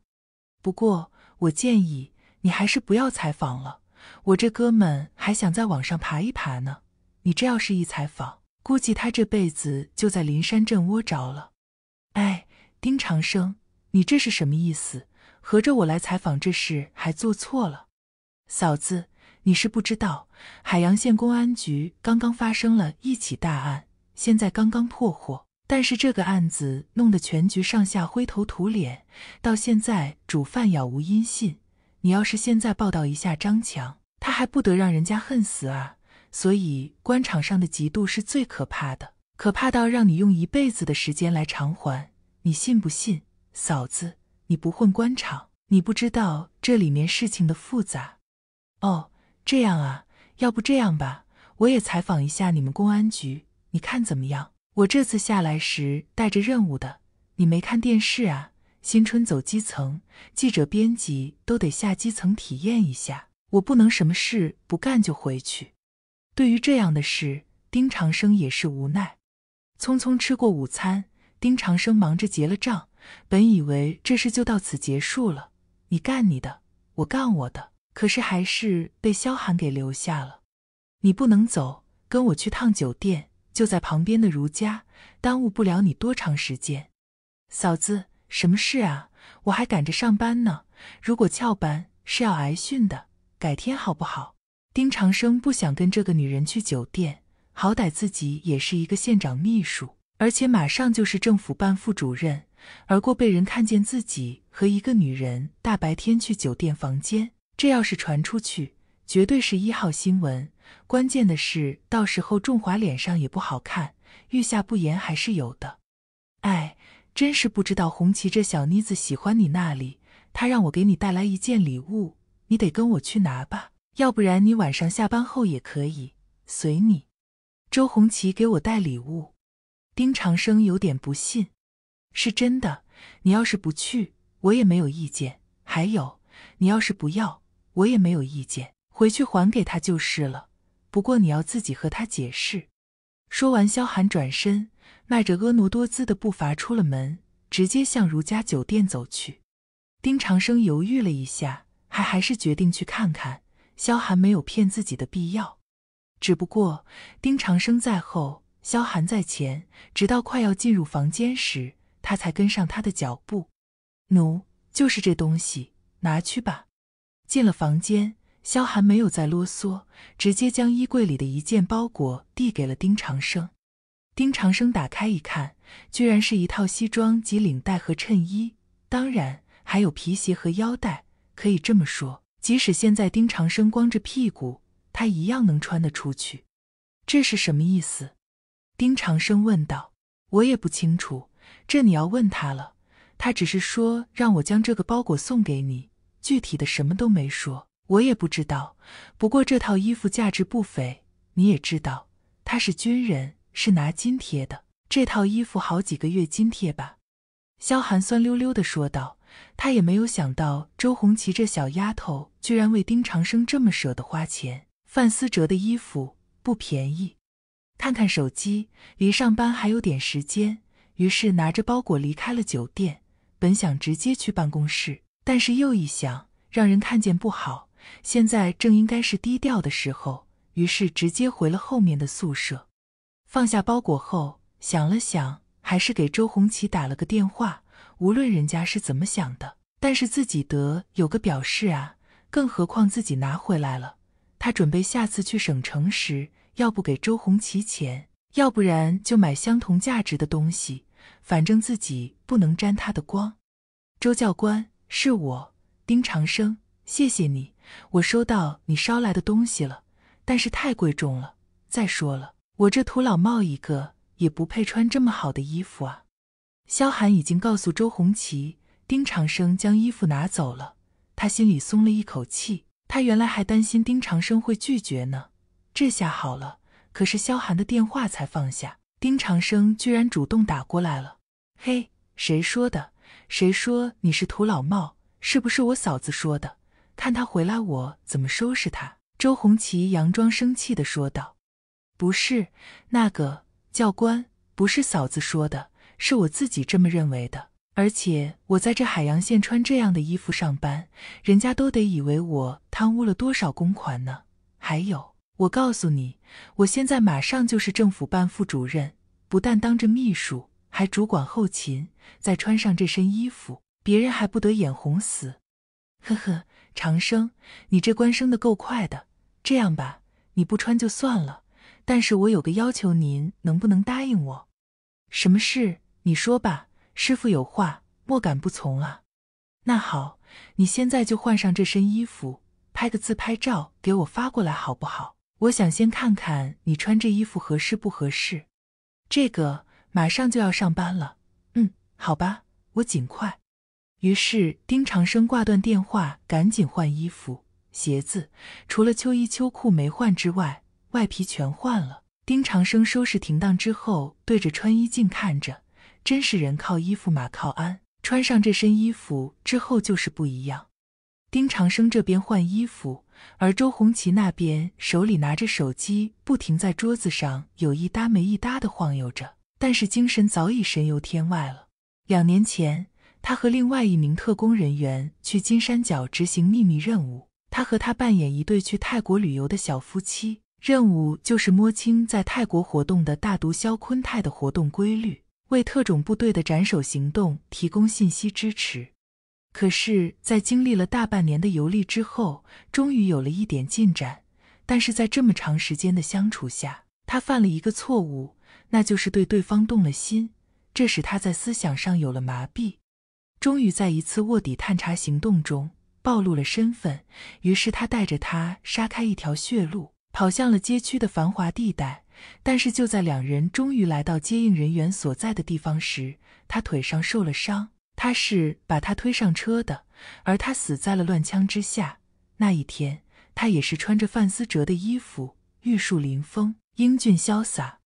不过我建议你还是不要采访了，我这哥们还想在网上爬一爬呢。你这要是一采访，估计他这辈子就在林山镇窝着了。哎，丁长生，你这是什么意思？合着我来采访这事还做错了？嫂子。你是不知道，海洋县公安局刚刚发生了一起大案，现在刚刚破获。但是这个案子弄得全局上下灰头土脸，到现在主犯杳无音信。你要是现在报道一下张强，他还不得让人家恨死啊？所以官场上的嫉妒是最可怕的，可怕到让你用一辈子的时间来偿还。你信不信，嫂子？你不混官场，你不知道这里面事情的复杂。哦。这样啊，要不这样吧，我也采访一下你们公安局，你看怎么样？我这次下来时带着任务的，你没看电视啊？新春走基层，记者、编辑都得下基层体验一下，我不能什么事不干就回去。对于这样的事，丁长生也是无奈。匆匆吃过午餐，丁长生忙着结了账，本以为这事就到此结束了，你干你的，我干我的。可是还是被萧寒给留下了。你不能走，跟我去趟酒店，就在旁边的如家，耽误不了你多长时间。嫂子，什么事啊？我还赶着上班呢，如果翘班是要挨训的。改天好不好？丁长生不想跟这个女人去酒店，好歹自己也是一个县长秘书，而且马上就是政府办副主任，而过被人看见自己和一个女人大白天去酒店房间。这要是传出去，绝对是一号新闻。关键的是，到时候仲华脸上也不好看，御下不言还是有的。哎，真是不知道红旗这小妮子喜欢你那里。她让我给你带来一件礼物，你得跟我去拿吧。要不然你晚上下班后也可以，随你。周红旗给我带礼物，丁长生有点不信，是真的。你要是不去，我也没有意见。还有，你要是不要。我也没有意见，回去还给他就是了。不过你要自己和他解释。说完，萧寒转身，迈着婀娜多姿的步伐出了门，直接向如家酒店走去。丁长生犹豫了一下，还还是决定去看看。萧寒没有骗自己的必要。只不过丁长生在后，萧寒在前，直到快要进入房间时，他才跟上他的脚步。奴，就是这东西，拿去吧。进了房间，萧寒没有再啰嗦，直接将衣柜里的一件包裹递给了丁长生。丁长生打开一看，居然是一套西装及领带和衬衣，当然还有皮鞋和腰带。可以这么说，即使现在丁长生光着屁股，他一样能穿得出去。这是什么意思？丁长生问道。我也不清楚，这你要问他了。他只是说让我将这个包裹送给你。具体的什么都没说，我也不知道。不过这套衣服价值不菲，你也知道，他是军人，是拿津贴的。这套衣服好几个月津贴吧？”萧寒酸溜溜地说道。他也没有想到，周红旗这小丫头居然为丁长生这么舍得花钱。范思哲的衣服不便宜。看看手机，离上班还有点时间，于是拿着包裹离开了酒店，本想直接去办公室。但是又一想，让人看见不好。现在正应该是低调的时候，于是直接回了后面的宿舍，放下包裹后，想了想，还是给周红旗打了个电话。无论人家是怎么想的，但是自己得有个表示啊。更何况自己拿回来了，他准备下次去省城时，要不给周红旗钱，要不然就买相同价值的东西。反正自己不能沾他的光。周教官。是我，丁长生，谢谢你，我收到你捎来的东西了，但是太贵重了。再说了，我这土老帽一个，也不配穿这么好的衣服啊。萧寒已经告诉周红旗，丁长生将衣服拿走了，他心里松了一口气。他原来还担心丁长生会拒绝呢，这下好了。可是萧寒的电话才放下，丁长生居然主动打过来了。嘿，谁说的？谁说你是土老帽？是不是我嫂子说的？看他回来，我怎么收拾他？周红旗佯装生气的说道：“不是那个教官，不是嫂子说的，是我自己这么认为的。而且我在这海洋县穿这样的衣服上班，人家都得以为我贪污了多少公款呢。还有，我告诉你，我现在马上就是政府办副主任，不但当着秘书。”还主管后勤，再穿上这身衣服，别人还不得眼红死？呵呵，长生，你这官升得够快的。这样吧，你不穿就算了，但是我有个要求，您能不能答应我？什么事？你说吧。师傅有话，莫敢不从啊。那好，你现在就换上这身衣服，拍个自拍照给我发过来好不好？我想先看看你穿这衣服合适不合适。这个。马上就要上班了，嗯，好吧，我尽快。于是丁长生挂断电话，赶紧换衣服、鞋子。除了秋衣秋裤没换之外，外皮全换了。丁长生收拾停当之后，对着穿衣镜看着，真是人靠衣服马靠鞍。穿上这身衣服之后，就是不一样。丁长生这边换衣服，而周红旗那边手里拿着手机，不停在桌子上有一搭没一搭的晃悠着。但是精神早已神游天外了。两年前，他和另外一名特工人员去金山角执行秘密任务，他和他扮演一对去泰国旅游的小夫妻，任务就是摸清在泰国活动的大毒枭坤泰的活动规律，为特种部队的斩首行动提供信息支持。可是，在经历了大半年的游历之后，终于有了一点进展。但是在这么长时间的相处下，他犯了一个错误。那就是对对方动了心，这使他在思想上有了麻痹，终于在一次卧底探查行动中暴露了身份。于是他带着他杀开一条血路，跑向了街区的繁华地带。但是就在两人终于来到接应人员所在的地方时，他腿上受了伤，他是把他推上车的，而他死在了乱枪之下。那一天，他也是穿着范思哲的衣服，玉树临风，英俊潇洒。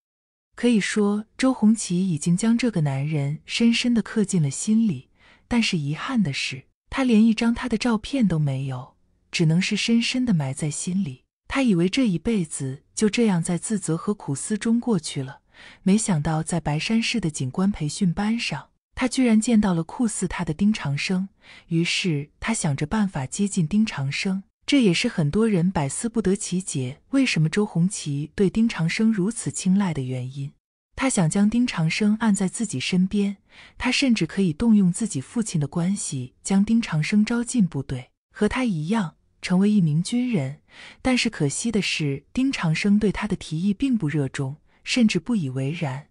可以说，周红旗已经将这个男人深深的刻进了心里。但是遗憾的是，他连一张他的照片都没有，只能是深深的埋在心里。他以为这一辈子就这样在自责和苦思中过去了，没想到在白山市的警官培训班上，他居然见到了酷似他的丁长生。于是他想着办法接近丁长生。这也是很多人百思不得其解，为什么周红旗对丁长生如此青睐的原因。他想将丁长生按在自己身边，他甚至可以动用自己父亲的关系，将丁长生招进部队，和他一样，成为一名军人。但是可惜的是，丁长生对他的提议并不热衷，甚至不以为然。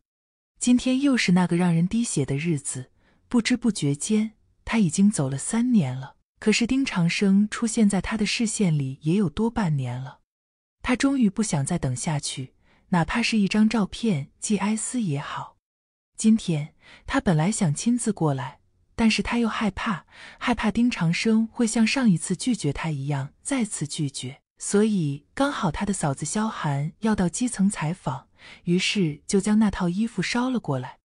今天又是那个让人滴血的日子，不知不觉间，他已经走了三年了。可是丁长生出现在他的视线里也有多半年了，他终于不想再等下去，哪怕是一张照片寄哀思也好。今天他本来想亲自过来，但是他又害怕，害怕丁长生会像上一次拒绝他一样再次拒绝，所以刚好他的嫂子萧寒要到基层采访，于是就将那套衣服捎了过来。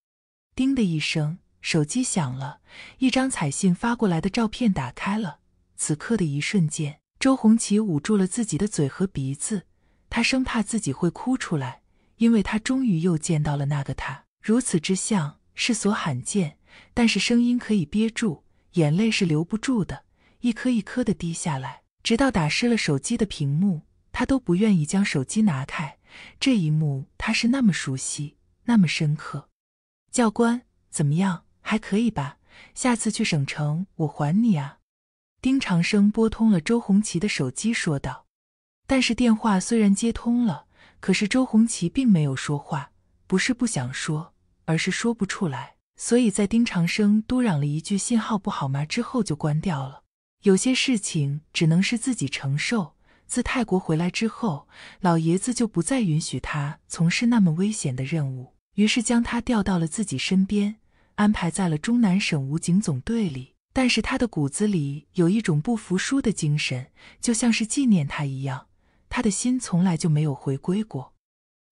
叮的一声。手机响了，一张彩信发过来的照片打开了。此刻的一瞬间，周红旗捂住了自己的嘴和鼻子，他生怕自己会哭出来，因为他终于又见到了那个他，如此之像，世所罕见。但是声音可以憋住，眼泪是留不住的，一颗一颗的滴下来，直到打湿了手机的屏幕，他都不愿意将手机拿开。这一幕，他是那么熟悉，那么深刻。教官，怎么样？还可以吧，下次去省城我还你啊。丁长生拨通了周红旗的手机，说道：“但是电话虽然接通了，可是周红旗并没有说话，不是不想说，而是说不出来。所以在丁长生嘟嚷了一句‘信号不好吗’之后，就关掉了。有些事情只能是自己承受。自泰国回来之后，老爷子就不再允许他从事那么危险的任务，于是将他调到了自己身边。”安排在了中南省武警总队里，但是他的骨子里有一种不服输的精神，就像是纪念他一样，他的心从来就没有回归过。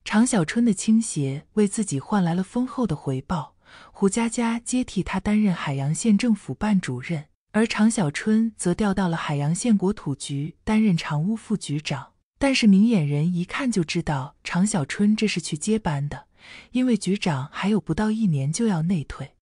常小春的倾斜为自己换来了丰厚的回报，胡佳佳接替他担任海洋县政府办主任，而常小春则调到了海洋县国土局担任常务副局长。但是明眼人一看就知道，常小春这是去接班的，因为局长还有不到一年就要内退。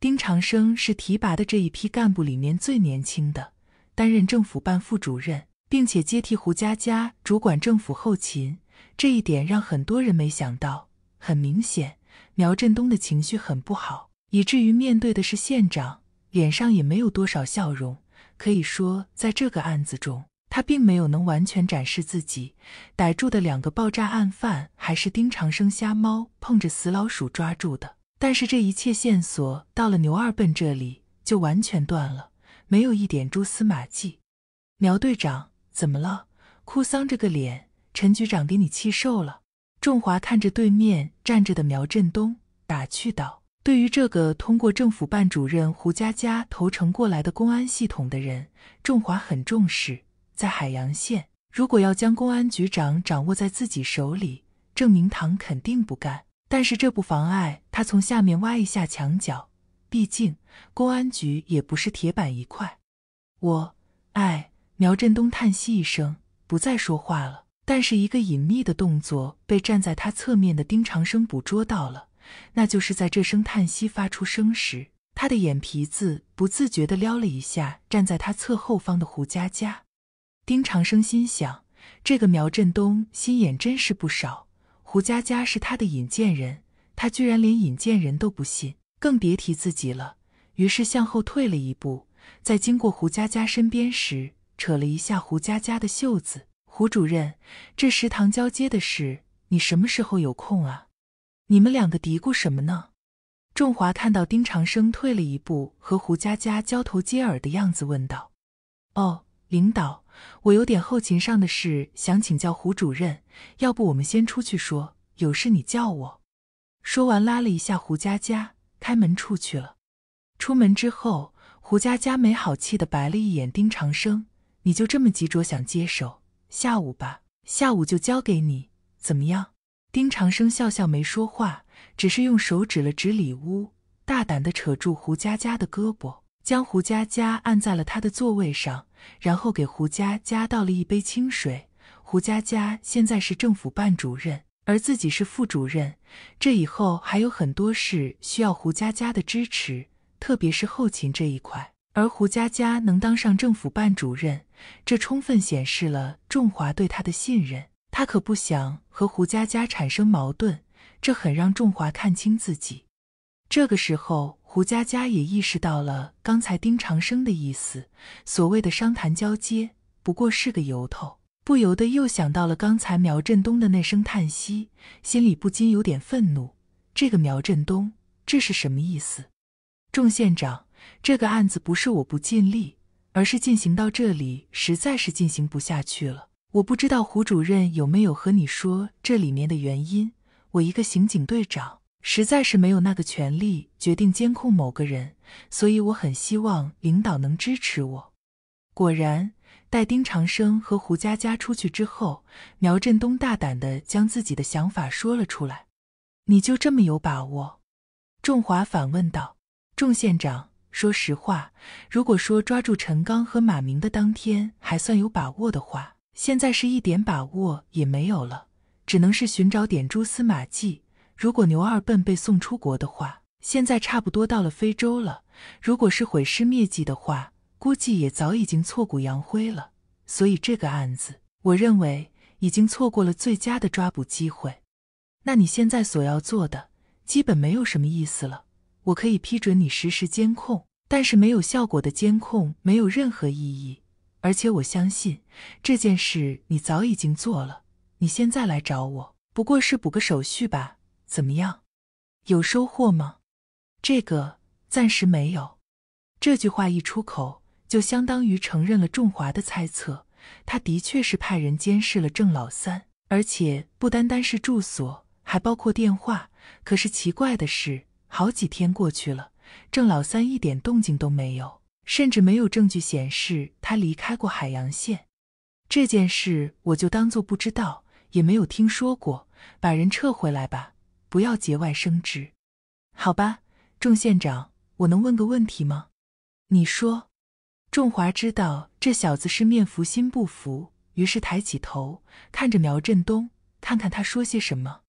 丁长生是提拔的这一批干部里面最年轻的，担任政府办副主任，并且接替胡佳佳主管政府后勤。这一点让很多人没想到。很明显，苗振东的情绪很不好，以至于面对的是县长，脸上也没有多少笑容。可以说，在这个案子中，他并没有能完全展示自己。逮住的两个爆炸案犯，还是丁长生瞎猫碰着死老鼠抓住的。但是这一切线索到了牛二笨这里就完全断了，没有一点蛛丝马迹。苗队长，怎么了？哭丧着个脸。陈局长给你气瘦了。仲华看着对面站着的苗振东，打趣道：“对于这个通过政府办主任胡佳佳投诚过来的公安系统的人，仲华很重视。在海洋县，如果要将公安局长掌握在自己手里，郑明堂肯定不干。”但是这不妨碍他从下面挖一下墙角，毕竟公安局也不是铁板一块。我，哎，苗振东叹息一声，不再说话了。但是一个隐秘的动作被站在他侧面的丁长生捕捉到了，那就是在这声叹息发出声时，他的眼皮子不自觉地撩了一下站在他侧后方的胡佳佳。丁长生心想：这个苗振东心眼真是不少。胡佳佳是他的引荐人，他居然连引荐人都不信，更别提自己了。于是向后退了一步，在经过胡佳佳身边时，扯了一下胡佳佳的袖子。胡主任，这食堂交接的事，你什么时候有空啊？你们两个嘀咕什么呢？仲华看到丁长生退了一步，和胡佳佳交头接耳的样子，问道：“哦。”领导，我有点后勤上的事想请教胡主任，要不我们先出去说？有事你叫我。说完拉了一下胡佳佳，开门出去了。出门之后，胡佳佳没好气的白了一眼丁长生：“你就这么急着想接手？下午吧，下午就交给你，怎么样？”丁长生笑笑没说话，只是用手指了指里屋，大胆的扯住胡佳佳的胳膊。将胡佳佳按在了他的座位上，然后给胡佳佳倒了一杯清水。胡佳佳现在是政府办主任，而自己是副主任，这以后还有很多事需要胡佳佳的支持，特别是后勤这一块。而胡佳佳能当上政府办主任，这充分显示了仲华对他的信任。他可不想和胡佳佳产生矛盾，这很让仲华看清自己。这个时候。胡佳佳也意识到了刚才丁长生的意思，所谓的商谈交接不过是个由头，不由得又想到了刚才苗振东的那声叹息，心里不禁有点愤怒。这个苗振东，这是什么意思？仲县长，这个案子不是我不尽力，而是进行到这里实在是进行不下去了。我不知道胡主任有没有和你说这里面的原因。我一个刑警队长。实在是没有那个权利决定监控某个人，所以我很希望领导能支持我。果然，待丁长生和胡佳佳出去之后，苗振东大胆的将自己的想法说了出来：“你就这么有把握？”仲华反问道。仲县长，说实话，如果说抓住陈刚和马明的当天还算有把握的话，现在是一点把握也没有了，只能是寻找点蛛丝马迹。如果牛二笨被送出国的话，现在差不多到了非洲了。如果是毁尸灭迹的话，估计也早已经挫骨扬灰了。所以这个案子，我认为已经错过了最佳的抓捕机会。那你现在所要做的，基本没有什么意思了。我可以批准你实时监控，但是没有效果的监控没有任何意义。而且我相信这件事你早已经做了，你现在来找我，不过是补个手续吧。怎么样，有收获吗？这个暂时没有。这句话一出口，就相当于承认了仲华的猜测。他的确是派人监视了郑老三，而且不单单是住所，还包括电话。可是奇怪的是，好几天过去了，郑老三一点动静都没有，甚至没有证据显示他离开过海洋县。这件事我就当做不知道，也没有听说过。把人撤回来吧。不要节外生枝，好吧，仲县长，我能问个问题吗？你说，仲华知道这小子是面服心不服，于是抬起头看着苗振东，看看他说些什么。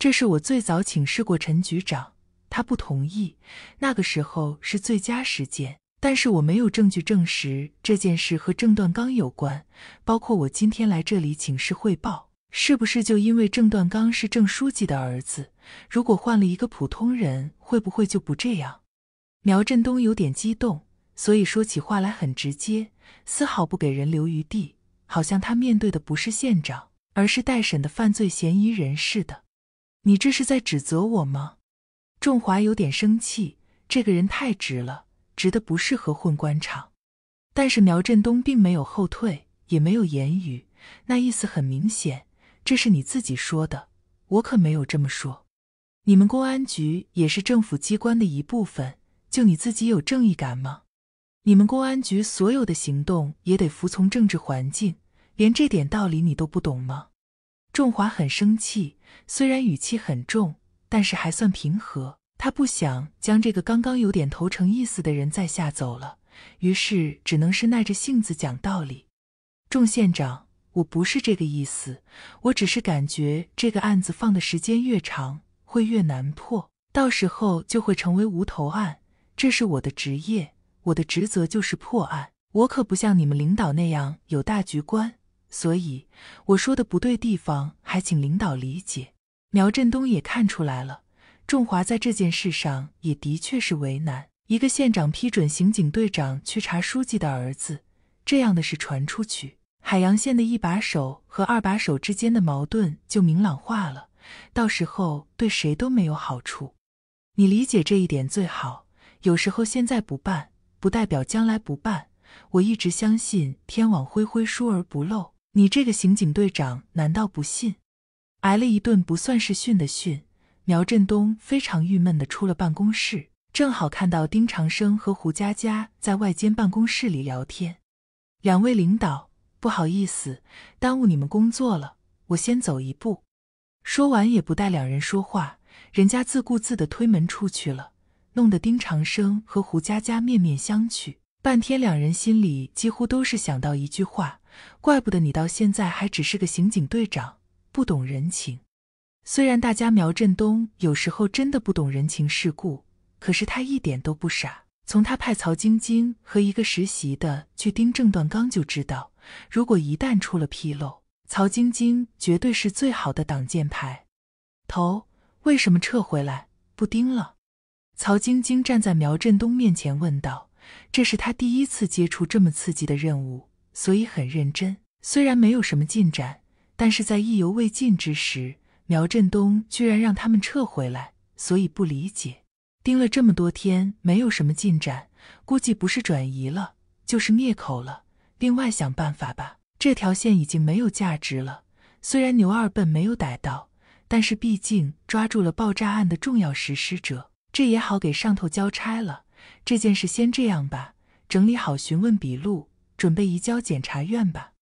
这是我最早请示过陈局长，他不同意。那个时候是最佳时间，但是我没有证据证实这件事和郑段刚有关，包括我今天来这里请示汇报。是不是就因为郑段刚是郑书记的儿子？如果换了一个普通人，会不会就不这样？苗振东有点激动，所以说起话来很直接，丝毫不给人留余地，好像他面对的不是县长，而是待审的犯罪嫌疑人似的。你这是在指责我吗？仲华有点生气，这个人太直了，直的不适合混官场。但是苗振东并没有后退，也没有言语，那意思很明显。这是你自己说的，我可没有这么说。你们公安局也是政府机关的一部分，就你自己有正义感吗？你们公安局所有的行动也得服从政治环境，连这点道理你都不懂吗？仲华很生气，虽然语气很重，但是还算平和。他不想将这个刚刚有点头诚意思的人再吓走了，于是只能是耐着性子讲道理。仲县长。我不是这个意思，我只是感觉这个案子放的时间越长，会越难破，到时候就会成为无头案。这是我的职业，我的职责就是破案，我可不像你们领导那样有大局观，所以我说的不对地方，还请领导理解。苗振东也看出来了，仲华在这件事上也的确是为难，一个县长批准刑警队长去查书记的儿子，这样的事传出去。海洋县的一把手和二把手之间的矛盾就明朗化了，到时候对谁都没有好处。你理解这一点最好。有时候现在不办，不代表将来不办。我一直相信天网恢恢，疏而不漏。你这个刑警队长难道不信？挨了一顿不算是训的训。苗振东非常郁闷的出了办公室，正好看到丁长生和胡佳佳在外间办公室里聊天。两位领导。不好意思，耽误你们工作了，我先走一步。说完也不带两人说话，人家自顾自的推门出去了，弄得丁长生和胡佳佳面面相觑，半天，两人心里几乎都是想到一句话：怪不得你到现在还只是个刑警队长，不懂人情。虽然大家苗振东有时候真的不懂人情世故，可是他一点都不傻。从他派曹晶晶和一个实习的去盯郑段刚就知道。如果一旦出了纰漏，曹晶晶绝对是最好的挡箭牌。头，为什么撤回来不盯了？曹晶晶站在苗振东面前问道：“这是他第一次接触这么刺激的任务，所以很认真。虽然没有什么进展，但是在意犹未尽之时，苗振东居然让他们撤回来，所以不理解。盯了这么多天，没有什么进展，估计不是转移了，就是灭口了。”另外想办法吧，这条线已经没有价值了。虽然牛二笨没有逮到，但是毕竟抓住了爆炸案的重要实施者，这也好给上头交差了。这件事先这样吧，整理好询问笔录，准备移交检察院吧。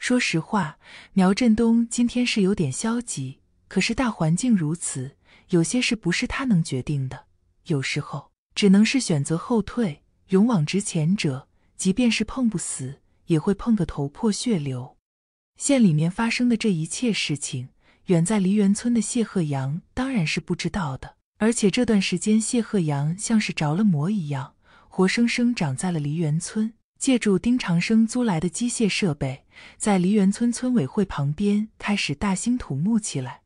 说实话，苗振东今天是有点消极，可是大环境如此，有些事不是他能决定的，有时候只能是选择后退。勇往直前者，即便是碰不死。也会碰个头破血流。县里面发生的这一切事情，远在梨园村的谢鹤阳当然是不知道的。而且这段时间，谢鹤阳像是着了魔一样，活生生长在了梨园村。借助丁长生租来的机械设备，在梨园村村委会旁边开始大兴土木起来。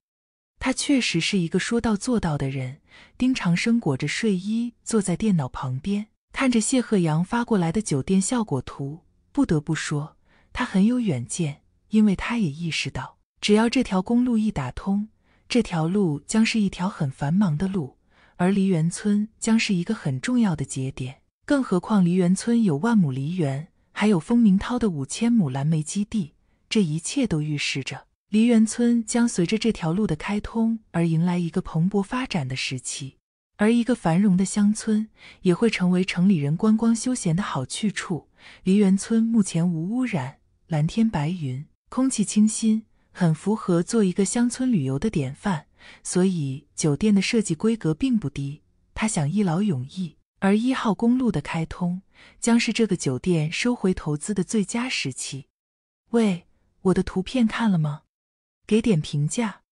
他确实是一个说到做到的人。丁长生裹着睡衣坐在电脑旁边，看着谢鹤阳发过来的酒店效果图。不得不说，他很有远见，因为他也意识到，只要这条公路一打通，这条路将是一条很繁忙的路，而梨园村将是一个很重要的节点。更何况，梨园村有万亩梨园，还有封明涛的五千亩蓝莓基地，这一切都预示着梨园村将随着这条路的开通而迎来一个蓬勃发展的时期。而一个繁荣的乡村也会成为城里人观光休闲的好去处。梨园村目前无污染，蓝天白云，空气清新，很符合做一个乡村旅游的典范。所以酒店的设计规格并不低，他想一劳永逸。而一号公路的开通将是这个酒店收回投资的最佳时期。喂，我的图片看了吗？给点评价。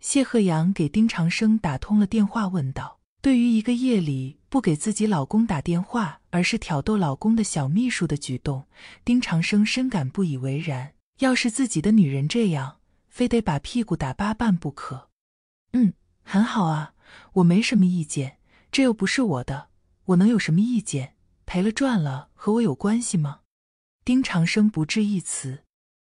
谢鹤阳给丁长生打通了电话，问道。对于一个夜里不给自己老公打电话，而是挑逗老公的小秘书的举动，丁长生深感不以为然。要是自己的女人这样，非得把屁股打八瓣不可。嗯，很好啊，我没什么意见。这又不是我的，我能有什么意见？赔了赚了和我有关系吗？丁长生不置一词。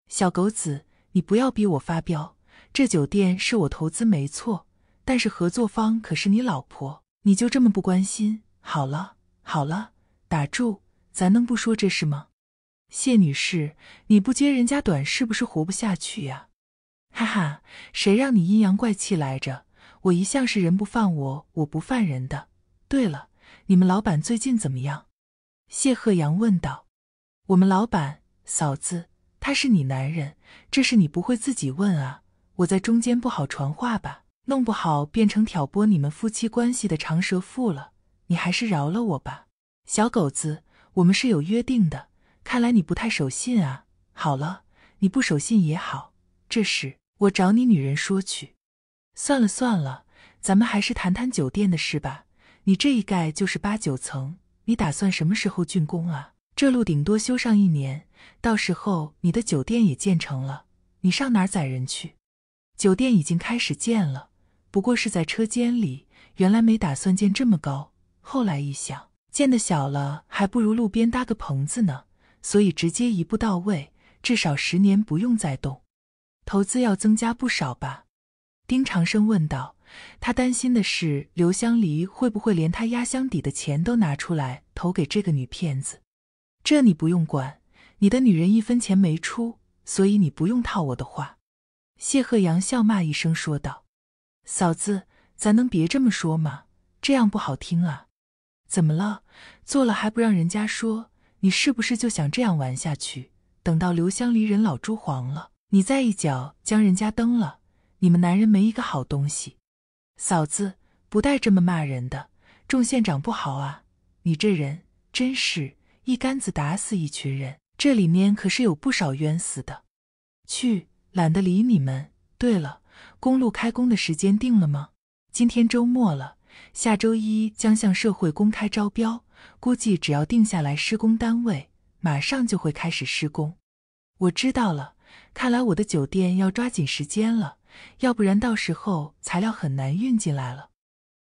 小狗子，你不要逼我发飙。这酒店是我投资没错。但是合作方可是你老婆，你就这么不关心？好了好了，打住，咱能不说这事吗？谢女士，你不接人家短是不是活不下去呀？哈哈，谁让你阴阳怪气来着？我一向是人不犯我，我不犯人的。对了，你们老板最近怎么样？谢鹤阳问道。我们老板嫂子，他是你男人，这事你不会自己问啊？我在中间不好传话吧？弄不好变成挑拨你们夫妻关系的长舌妇了，你还是饶了我吧，小狗子。我们是有约定的，看来你不太守信啊。好了，你不守信也好，这事我找你女人说去。算了算了，咱们还是谈谈酒店的事吧。你这一盖就是八九层，你打算什么时候竣工啊？这路顶多修上一年，到时候你的酒店也建成了，你上哪载人去？酒店已经开始建了。不过是在车间里，原来没打算建这么高，后来一想，建的小了，还不如路边搭个棚子呢，所以直接一步到位，至少十年不用再动，投资要增加不少吧？丁长生问道。他担心的是，刘香梨会不会连他压箱底的钱都拿出来投给这个女骗子？这你不用管，你的女人一分钱没出，所以你不用套我的话。谢鹤阳笑骂一声说道。嫂子，咱能别这么说吗？这样不好听啊！怎么了？做了还不让人家说？你是不是就想这样玩下去？等到刘香梨人老珠黄了，你再一脚将人家蹬了？你们男人没一个好东西！嫂子，不带这么骂人的，众县长不好啊！你这人真是一竿子打死一群人，这里面可是有不少冤死的。去，懒得理你们。对了。公路开工的时间定了吗？今天周末了，下周一将向社会公开招标，估计只要定下来施工单位，马上就会开始施工。我知道了，看来我的酒店要抓紧时间了，要不然到时候材料很难运进来了。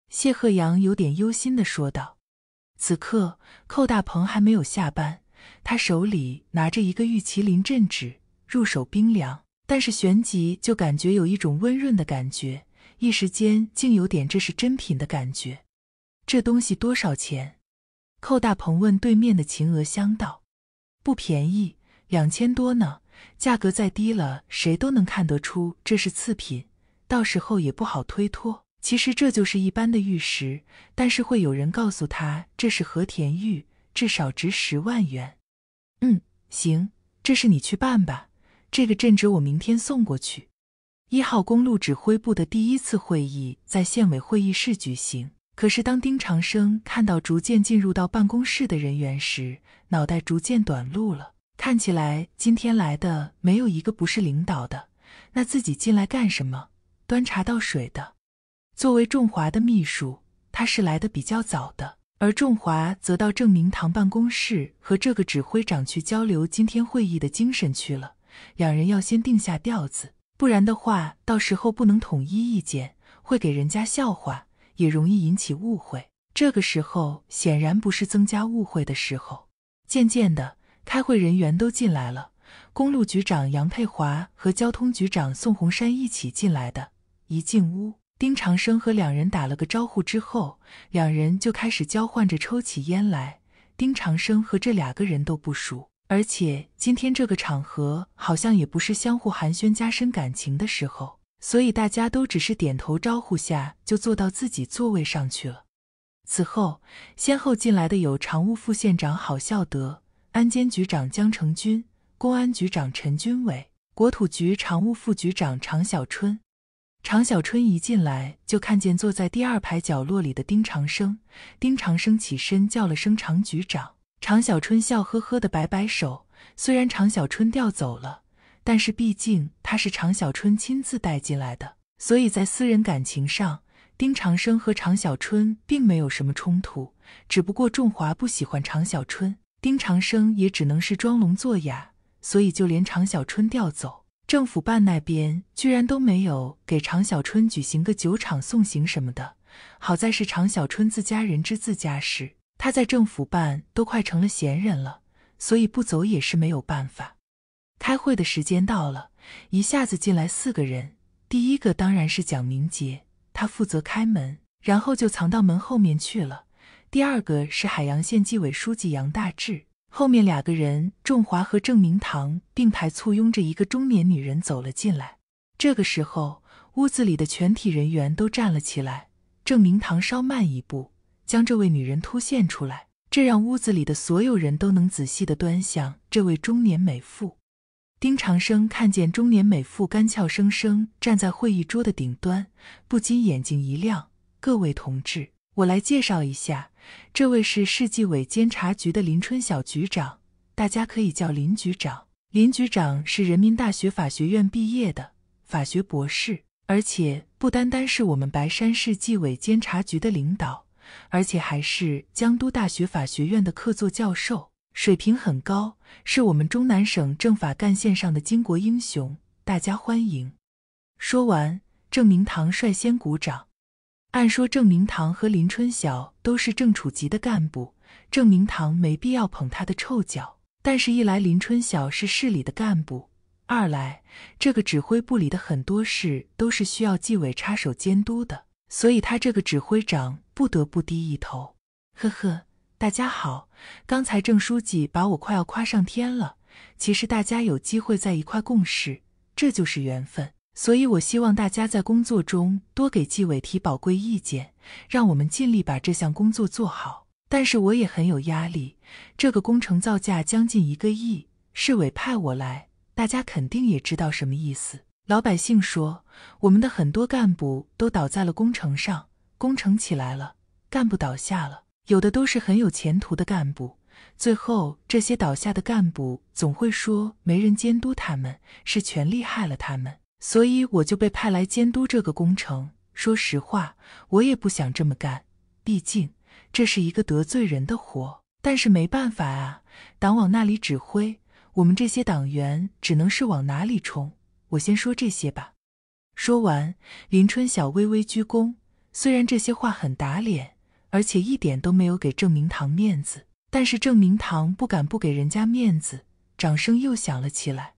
谢鹤阳有点忧心地说道。此刻，寇大鹏还没有下班，他手里拿着一个玉麒麟镇纸，入手冰凉。但是旋即就感觉有一种温润的感觉，一时间竟有点这是真品的感觉。这东西多少钱？寇大鹏问对面的秦娥香道：“不便宜，两千多呢。价格再低了，谁都能看得出这是次品，到时候也不好推脱。其实这就是一般的玉石，但是会有人告诉他这是和田玉，至少值十万元。”嗯，行，这事你去办吧。这个镇纸我明天送过去。一号公路指挥部的第一次会议在县委会议室举行。可是，当丁长生看到逐渐进入到办公室的人员时，脑袋逐渐短路了。看起来今天来的没有一个不是领导的，那自己进来干什么？端茶倒水的。作为仲华的秘书，他是来的比较早的，而仲华则到郑明堂办公室和这个指挥长去交流今天会议的精神去了。两人要先定下调子，不然的话，到时候不能统一意见，会给人家笑话，也容易引起误会。这个时候显然不是增加误会的时候。渐渐的，开会人员都进来了，公路局长杨佩华和交通局长宋洪山一起进来的。一进屋，丁长生和两人打了个招呼之后，两人就开始交换着抽起烟来。丁长生和这两个人都不熟。而且今天这个场合好像也不是相互寒暄加深感情的时候，所以大家都只是点头招呼下，就坐到自己座位上去了。此后，先后进来的有常务副县长郝孝德、安监局长江成军、公安局长陈军伟、国土局常务副局长常小春。常小春一进来就看见坐在第二排角落里的丁长生，丁长生起身叫了声“常局长”。常小春笑呵呵的摆摆手，虽然常小春调走了，但是毕竟他是常小春亲自带进来的，所以在私人感情上，丁长生和常小春并没有什么冲突。只不过仲华不喜欢常小春，丁长生也只能是装聋作哑。所以就连常小春调走，政府办那边居然都没有给常小春举行个酒场送行什么的。好在是常小春自家人知自家事。他在政府办都快成了闲人了，所以不走也是没有办法。开会的时间到了，一下子进来四个人。第一个当然是蒋明杰，他负责开门，然后就藏到门后面去了。第二个是海洋县纪委书记杨大志，后面两个人，仲华和郑明堂并排簇拥着一个中年女人走了进来。这个时候，屋子里的全体人员都站了起来，郑明堂稍慢一步。将这位女人凸现出来，这让屋子里的所有人都能仔细的端详这位中年美妇。丁长生看见中年美妇干俏生生站在会议桌的顶端，不禁眼睛一亮。各位同志，我来介绍一下，这位是市纪委监察局的林春晓局长，大家可以叫林局长。林局长是人民大学法学院毕业的法学博士，而且不单单是我们白山市纪委监察局的领导。而且还是江都大学法学院的客座教授，水平很高，是我们中南省政法干线上的巾帼英雄，大家欢迎。说完，郑明堂率先鼓掌。按说郑明堂和林春晓都是正处级的干部，郑明堂没必要捧他的臭脚。但是，一来林春晓是市里的干部，二来这个指挥部里的很多事都是需要纪委插手监督的。所以他这个指挥长不得不低一头。呵呵，大家好，刚才郑书记把我快要夸上天了。其实大家有机会在一块共事，这就是缘分。所以我希望大家在工作中多给纪委提宝贵意见，让我们尽力把这项工作做好。但是我也很有压力，这个工程造价将近一个亿，市委派我来，大家肯定也知道什么意思。老百姓说：“我们的很多干部都倒在了工程上，工程起来了，干部倒下了。有的都是很有前途的干部。最后，这些倒下的干部总会说，没人监督他们，是权力害了他们。所以，我就被派来监督这个工程。说实话，我也不想这么干，毕竟这是一个得罪人的活。但是没办法啊，党往那里指挥，我们这些党员只能是往哪里冲。”我先说这些吧。说完，林春晓微微鞠躬。虽然这些话很打脸，而且一点都没有给郑明堂面子，但是郑明堂不敢不给人家面子。掌声又响了起来。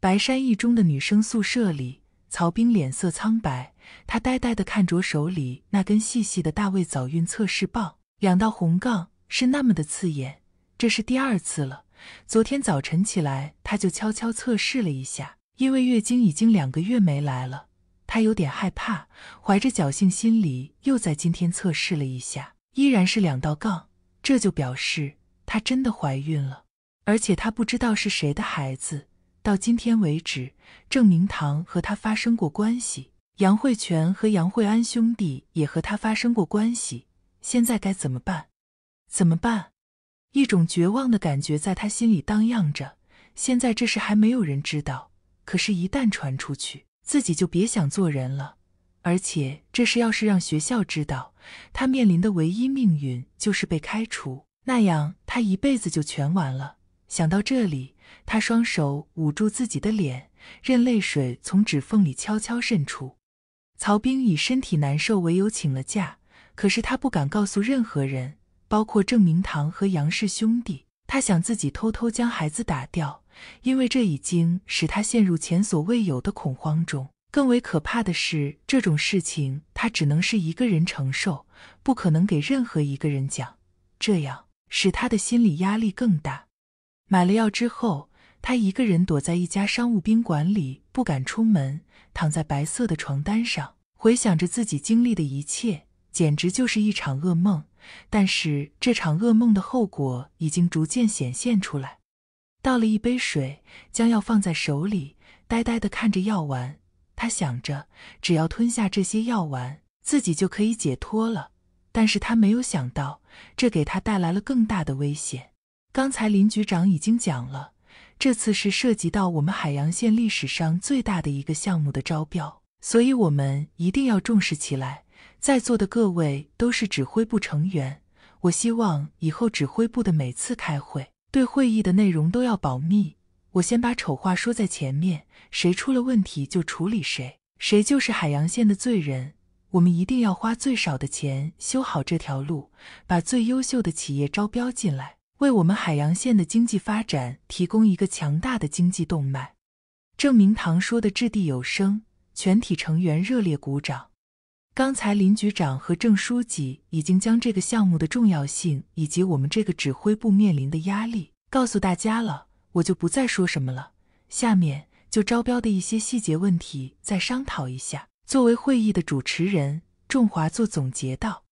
白山一中的女生宿舍里，曹兵脸色苍白，他呆呆的看着手里那根细细的大卫早孕测试棒，两道红杠是那么的刺眼。这是第二次了，昨天早晨起来他就悄悄测试了一下。因为月经已经两个月没来了，她有点害怕，怀着侥幸心理又在今天测试了一下，依然是两道杠，这就表示她真的怀孕了，而且她不知道是谁的孩子。到今天为止，郑明堂和她发生过关系，杨慧泉和杨慧安兄弟也和她发生过关系。现在该怎么办？怎么办？一种绝望的感觉在她心里荡漾着。现在这事还没有人知道。可是，一旦传出去，自己就别想做人了。而且，这事要是让学校知道，他面临的唯一命运就是被开除。那样，他一辈子就全完了。想到这里，他双手捂住自己的脸，任泪水从指缝里悄悄渗出。曹兵以身体难受为由请了假，可是他不敢告诉任何人，包括郑明堂和杨氏兄弟。他想自己偷偷将孩子打掉。因为这已经使他陷入前所未有的恐慌中。更为可怕的是，这种事情他只能是一个人承受，不可能给任何一个人讲，这样使他的心理压力更大。买了药之后，他一个人躲在一家商务宾馆里，不敢出门，躺在白色的床单上，回想着自己经历的一切，简直就是一场噩梦。但是，这场噩梦的后果已经逐渐显现出来。倒了一杯水，将药放在手里，呆呆的看着药丸。他想着，只要吞下这些药丸，自己就可以解脱了。但是他没有想到，这给他带来了更大的危险。刚才林局长已经讲了，这次是涉及到我们海洋县历史上最大的一个项目的招标，所以我们一定要重视起来。在座的各位都是指挥部成员，我希望以后指挥部的每次开会。对会议的内容都要保密。我先把丑话说在前面，谁出了问题就处理谁，谁就是海洋县的罪人。我们一定要花最少的钱修好这条路，把最优秀的企业招标进来，为我们海洋县的经济发展提供一个强大的经济动脉。郑明堂说的掷地有声，全体成员热烈鼓掌。刚才林局长和郑书记已经将这个项目的重要性以及我们这个指挥部面临的压力告诉大家了，我就不再说什么了。下面就招标的一些细节问题再商讨一下。作为会议的主持人，仲华做总结道。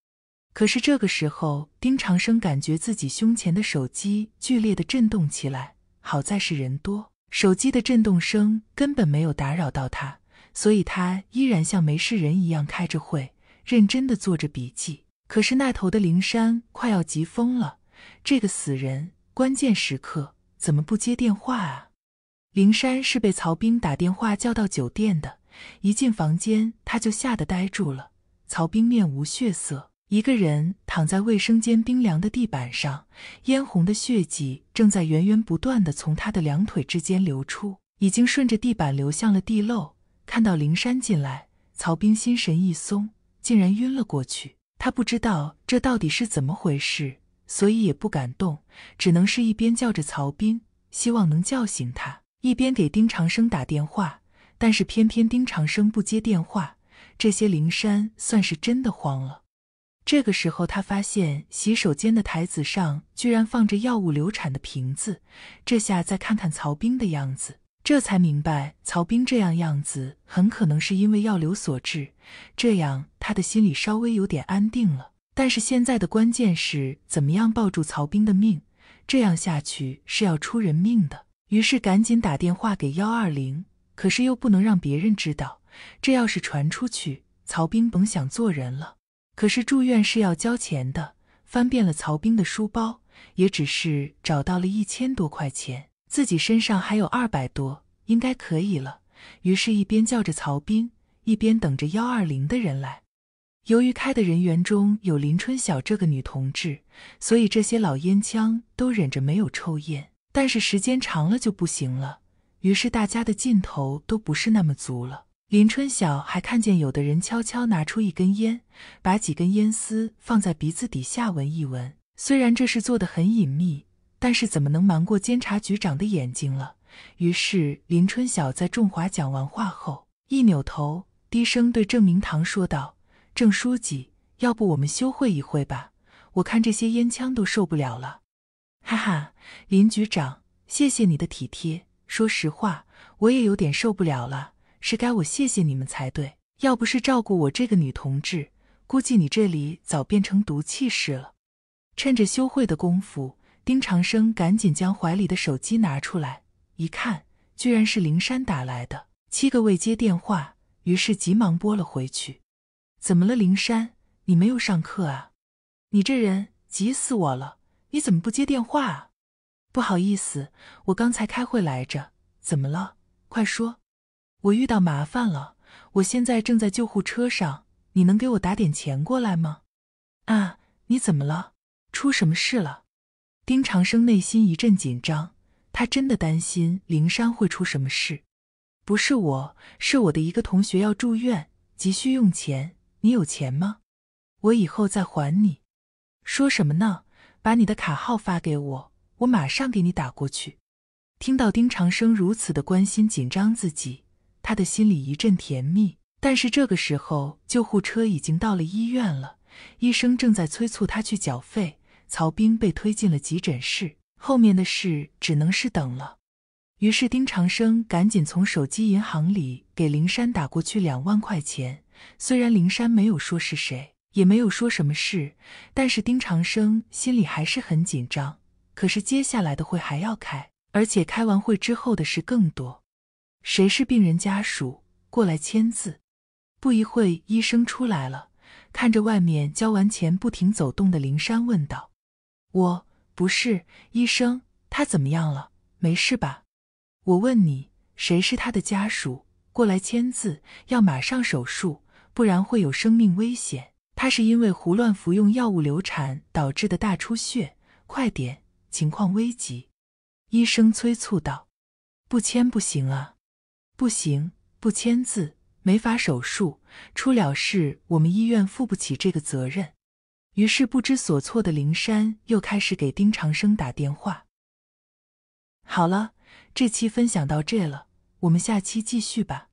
可是这个时候，丁长生感觉自己胸前的手机剧烈的震动起来，好在是人多，手机的震动声根本没有打扰到他。所以他依然像没事人一样开着会，认真的做着笔记。可是那头的灵山快要急疯了，这个死人关键时刻怎么不接电话啊？灵山是被曹兵打电话叫到酒店的，一进房间他就吓得呆住了。曹兵面无血色，一个人躺在卫生间冰凉的地板上，嫣红的血迹正在源源不断的从他的两腿之间流出，已经顺着地板流向了地漏。看到灵山进来，曹斌心神一松，竟然晕了过去。他不知道这到底是怎么回事，所以也不敢动，只能是一边叫着曹斌，希望能叫醒他，一边给丁长生打电话。但是偏偏丁长生不接电话，这些灵山算是真的慌了。这个时候，他发现洗手间的台子上居然放着药物流产的瓶子，这下再看看曹兵的样子。这才明白，曹兵这样样子很可能是因为药流所致，这样他的心里稍微有点安定了。但是现在的关键是怎么样抱住曹兵的命，这样下去是要出人命的。于是赶紧打电话给幺二零，可是又不能让别人知道，这要是传出去，曹兵甭想做人了。可是住院是要交钱的，翻遍了曹兵的书包，也只是找到了一千多块钱。自己身上还有二百多，应该可以了。于是，一边叫着曹兵，一边等着幺二零的人来。由于开的人员中有林春晓这个女同志，所以这些老烟枪都忍着没有抽烟。但是时间长了就不行了，于是大家的劲头都不是那么足了。林春晓还看见有的人悄悄拿出一根烟，把几根烟丝放在鼻子底下闻一闻，虽然这事做的很隐秘。但是怎么能瞒过监察局长的眼睛了？于是林春晓在仲华讲完话后，一扭头，低声对郑明堂说道：“郑书记，要不我们休会一会吧？我看这些烟枪都受不了了。”哈哈，林局长，谢谢你的体贴。说实话，我也有点受不了了。是该我谢谢你们才对。要不是照顾我这个女同志，估计你这里早变成毒气室了。趁着休会的功夫。丁长生赶紧将怀里的手机拿出来，一看，居然是灵山打来的，七个未接电话，于是急忙拨了回去。怎么了，灵山？你没有上课啊？你这人急死我了！你怎么不接电话啊？不好意思，我刚才开会来着。怎么了？快说！我遇到麻烦了，我现在正在救护车上。你能给我打点钱过来吗？啊？你怎么了？出什么事了？丁长生内心一阵紧张，他真的担心灵山会出什么事。不是我，是我的一个同学要住院，急需用钱。你有钱吗？我以后再还你。说什么呢？把你的卡号发给我，我马上给你打过去。听到丁长生如此的关心、紧张自己，他的心里一阵甜蜜。但是这个时候，救护车已经到了医院了，医生正在催促他去缴费。曹兵被推进了急诊室，后面的事只能是等了。于是丁长生赶紧从手机银行里给灵山打过去两万块钱。虽然灵山没有说是谁，也没有说什么事，但是丁长生心里还是很紧张。可是接下来的会还要开，而且开完会之后的事更多。谁是病人家属？过来签字。不一会医生出来了，看着外面交完钱不停走动的灵山，问道。我不是医生，他怎么样了？没事吧？我问你，谁是他的家属？过来签字，要马上手术，不然会有生命危险。他是因为胡乱服用药物流产导致的大出血，快点，情况危急！医生催促道：“不签不行啊，不行，不签字没法手术，出了事我们医院负不起这个责任。”于是不知所措的灵山又开始给丁长生打电话。好了，这期分享到这了，我们下期继续吧。